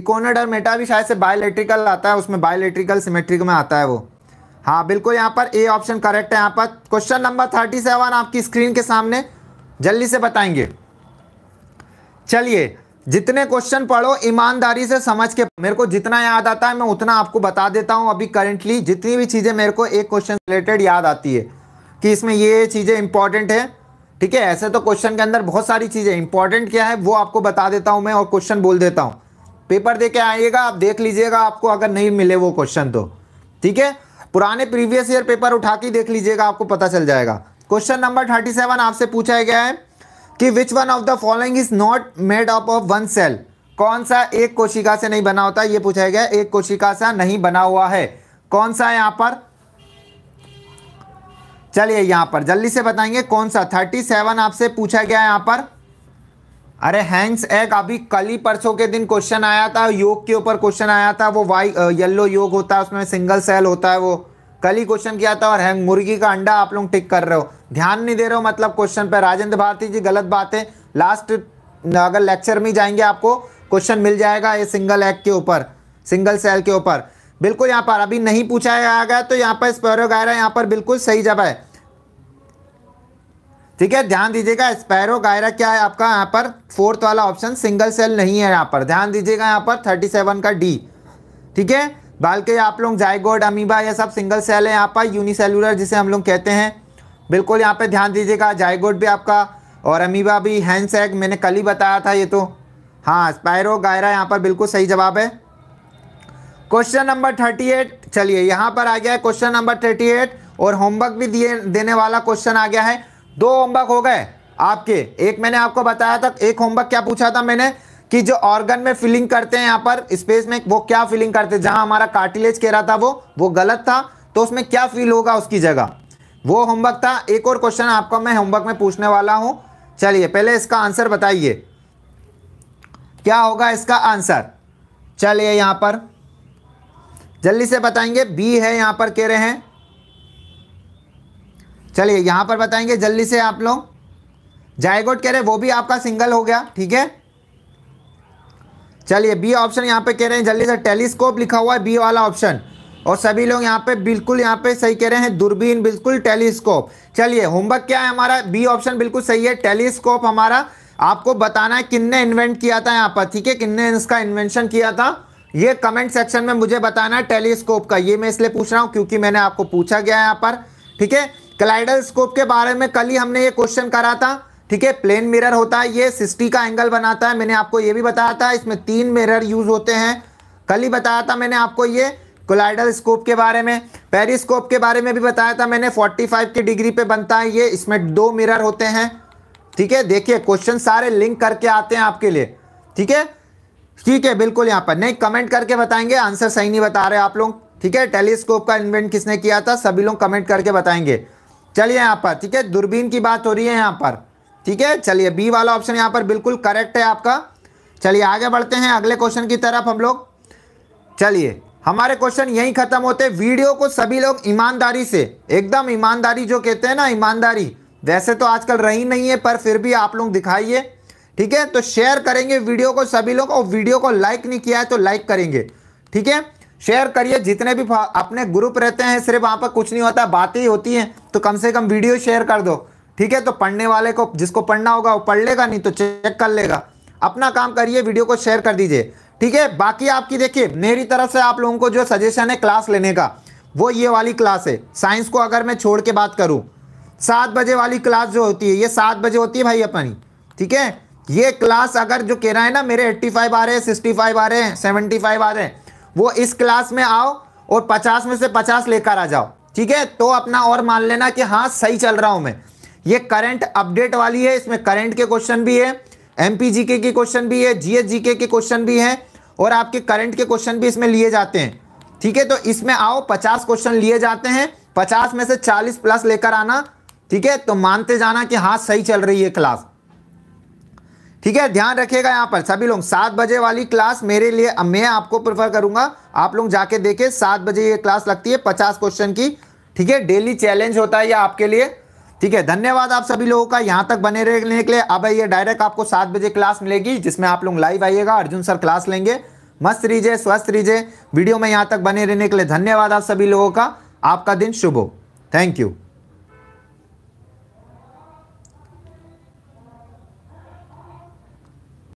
इकोनड मेटा भी शायद से बायोलेट्रिकल आता है उसमें बायोलेट्रिकल सिमेट्रिक में आता है वो हाँ बिल्कुल यहाँ पर ए ऑप्शन करेक्ट है यहाँ पर क्वेश्चन नंबर थर्टी सेवन आपकी स्क्रीन के सामने जल्दी से बताएंगे चलिए जितने क्वेश्चन पढ़ो ईमानदारी से समझ के मेरे को जितना याद आता है मैं उतना आपको बता देता हूं अभी करेंटली जितनी भी चीज़ें मेरे को एक क्वेश्चन रिलेटेड याद आती है कि इसमें ये चीज़ें इंपॉर्टेंट है ठीक है ऐसे तो क्वेश्चन के अंदर बहुत सारी चीज़ें इंपॉर्टेंट क्या है वो आपको बता देता हूं मैं और क्वेश्चन बोल देता हूँ पेपर दे के आइएगा आप देख लीजिएगा आपको अगर नहीं मिले वो क्वेश्चन तो ठीक है पुराने प्रीवियस ईयर पेपर उठा के देख लीजिएगा आपको पता चल जाएगा क्वेश्चन नंबर थर्टी सेवन आपसे पूछा गया है कि which one of the following is not made up of one cell कौन सा एक कोशिका से नहीं बना होता ये पूछा गया एक कोशिका सा नहीं बना हुआ है कौन सा यहां पर चलिए यहां पर जल्दी से बताएंगे कौन सा थर्टी सेवन आपसे पूछा गया यहां पर अरे हैंग्स एग अभी कल ही परसों के दिन क्वेश्चन आया था योग के ऊपर क्वेश्चन आया था वो वाई येलो योग होता है उसमें सिंगल सेल होता है वो कल ही क्वेश्चन किया था और हैंग मुर्गी का अंडा आप लोग टिक कर रहे हो ध्यान नहीं दे रहे हो मतलब क्वेश्चन पर राजेंद्र भारती जी गलत बात है लास्ट अगर लेक्चर में जाएंगे आपको क्वेश्चन मिल जाएगा ये सिंगल एग के ऊपर सिंगल सेल के ऊपर बिल्कुल यहाँ पर अभी नहीं पूछा गया तो यहाँ पर स्पैरो गायरा यहाँ पर बिल्कुल सही जवाब है ठीक है ध्यान दीजिएगा स्पैरो गायरा क्या है आपका यहाँ पर फोर्थ वाला ऑप्शन सिंगल सेल नहीं है यहाँ पर ध्यान दीजिएगा यहाँ पर थर्टी सेवन का डी ठीक है बाल्कि आप लोग जायगोड अमीबा ये सब सिंगल सेल है यहाँ पर यूनिसेलुलर जिसे हम लोग कहते हैं बिल्कुल यहाँ पे ध्यान दीजिएगा जायगोड भी आपका और अमीबा भी हैंड सैग मैंने कल ही बताया था ये तो हाँ स्पायरो गायरा यहाँ पर बिल्कुल सही जवाब है क्वेश्चन नंबर थर्टी एट चलिए यहाँ पर आ गया है क्वेश्चन नंबर थर्टी एट और होमवर्क भी दिए देने वाला क्वेश्चन आ गया है दो होमवर्क हो गए आपके एक मैंने आपको बताया था एक होमवर्क क्या पूछा था मैंने कि जो ऑर्गन में फिलिंग करते हैं यहाँ पर स्पेस में वो क्या फिलिंग करते हैं जहाँ हमारा कार्टिलेज कह रहा था वो वो गलत था तो उसमें क्या फील होगा उसकी जगह वो होमवर्क था एक और क्वेश्चन आपका मैं होमवर्क में पूछने वाला हूँ चलिए पहले इसका आंसर बताइए क्या होगा इसका आंसर चलिए यहाँ पर जल्दी से बताएंगे बी है यहाँ पर कह रहे हैं चलिए यहाँ पर बताएंगे जल्दी से आप लोग जायगोट कह रहे वो भी आपका सिंगल हो गया ठीक है चलिए बी ऑप्शन यहाँ पे कह रहे हैं जल्दी से टेलीस्कोप लिखा हुआ है बी वाला ऑप्शन और सभी लोग यहाँ पे बिल्कुल यहाँ पे सही कह रहे हैं दूरबीन बिल्कुल टेलीस्कोप चलिए होमवर्क क्या है हमारा बी ऑप्शन बिल्कुल सही है टेलीस्कोप हमारा आपको बताना है किनने इन्वेंट किया था यहाँ पर ठीक है किनने इसका इन्वेंशन किया था ये कमेंट सेक्शन में मुझे बताना है टेलीस्कोप का ये मैं इसलिए पूछ रहा हूँ क्योंकि मैंने आपको पूछा गया है यहाँ पर ठीक है क्लाइडल स्कोप के बारे में कल ही हमने ये क्वेश्चन करा था ठीक है प्लेन मिरर होता है ये सिस्टी का एंगल बनाता है मैंने आपको ये भी बताया था इसमें तीन मिरर यूज होते हैं कल ही बताया था मैंने आपको ये कोलाइडल स्कोप के बारे में पेरिस्कोप के बारे में भी बताया था मैंने 45 की डिग्री पे बनता है ये इसमें दो मिरर होते हैं ठीक है देखिए क्वेश्चन सारे लिंक करके आते हैं आपके लिए ठीक है ठीक है बिल्कुल यहाँ पर नहीं कमेंट करके बताएंगे आंसर सही नहीं बता रहे आप लोग ठीक है टेलीस्कोप का इन्वेंट किसने किया था सभी लोग कमेंट करके बताएंगे चलिए यहाँ पर ठीक है दूरबीन की बात हो रही है यहाँ पर ठीक है चलिए बी वाला ऑप्शन यहाँ पर बिल्कुल करेक्ट है आपका चलिए आगे बढ़ते हैं अगले क्वेश्चन की तरफ हम लोग चलिए हमारे क्वेश्चन यहीं खत्म होते हैं वीडियो को सभी लोग ईमानदारी से एकदम ईमानदारी जो कहते हैं ना ईमानदारी वैसे तो आजकल रही नहीं है पर फिर भी आप लोग दिखाइए ठीक है तो शेयर करेंगे वीडियो को सभी लोग और वीडियो को लाइक नहीं किया है तो लाइक करेंगे ठीक है शेयर करिए जितने भी अपने ग्रुप रहते हैं सिर्फ वहां पर कुछ नहीं होता बातें ही होती हैं तो कम से कम वीडियो शेयर कर दो ठीक है तो पढ़ने वाले को जिसको पढ़ना होगा वो पढ़ लेगा नहीं तो चेक कर लेगा अपना काम करिए वीडियो को शेयर कर दीजिए ठीक है बाकी आपकी देखिए मेरी तरफ से आप लोगों को जो सजेशन है क्लास लेने का वो ये वाली क्लास है साइंस को अगर मैं छोड़ के बात करूँ सात बजे वाली क्लास जो होती है ये सात बजे होती है भाई अपनी ठीक है ये क्लास अगर जो कह रहा है ना मेरे 85 आ रहे हैं 65 आ रहे हैं 75 आ रहे हैं वो इस क्लास में आओ और 50 में से 50 लेकर आ जाओ ठीक है तो अपना और मान लेना कि हाँ सही चल रहा हूँ मैं ये करंट अपडेट वाली है इसमें करंट के क्वेश्चन भी है एमपीजीके के क्वेश्चन भी है जीएसजीके के क्वेश्चन भी हैं और आपके करंट के क्वेश्चन भी इसमें लिए जाते हैं ठीक है तो इसमें आओ पचास क्वेश्चन लिए जाते हैं पचास में से चालीस प्लस लेकर आना ठीक है तो मानते जाना कि हाँ सही चल रही है क्लास ठीक है ध्यान रखिएगा यहाँ पर सभी लोग सात बजे वाली क्लास मेरे लिए मैं आपको प्रेफर करूंगा आप लोग जाके देखे सात बजे ये क्लास लगती है पचास क्वेश्चन की ठीक है डेली चैलेंज होता है ये आपके लिए ठीक है धन्यवाद आप सभी लोगों का यहाँ तक बने रहने के लिए अब ये डायरेक्ट आपको सात बजे क्लास मिलेगी जिसमें आप लोग लाइव आइएगा अर्जुन सर क्लास लेंगे मस्त रहिए स्वस्थ रहिए वीडियो में यहाँ तक बने रहने के लिए धन्यवाद आप सभी लोगों का आपका दिन शुभ हो थैंक यू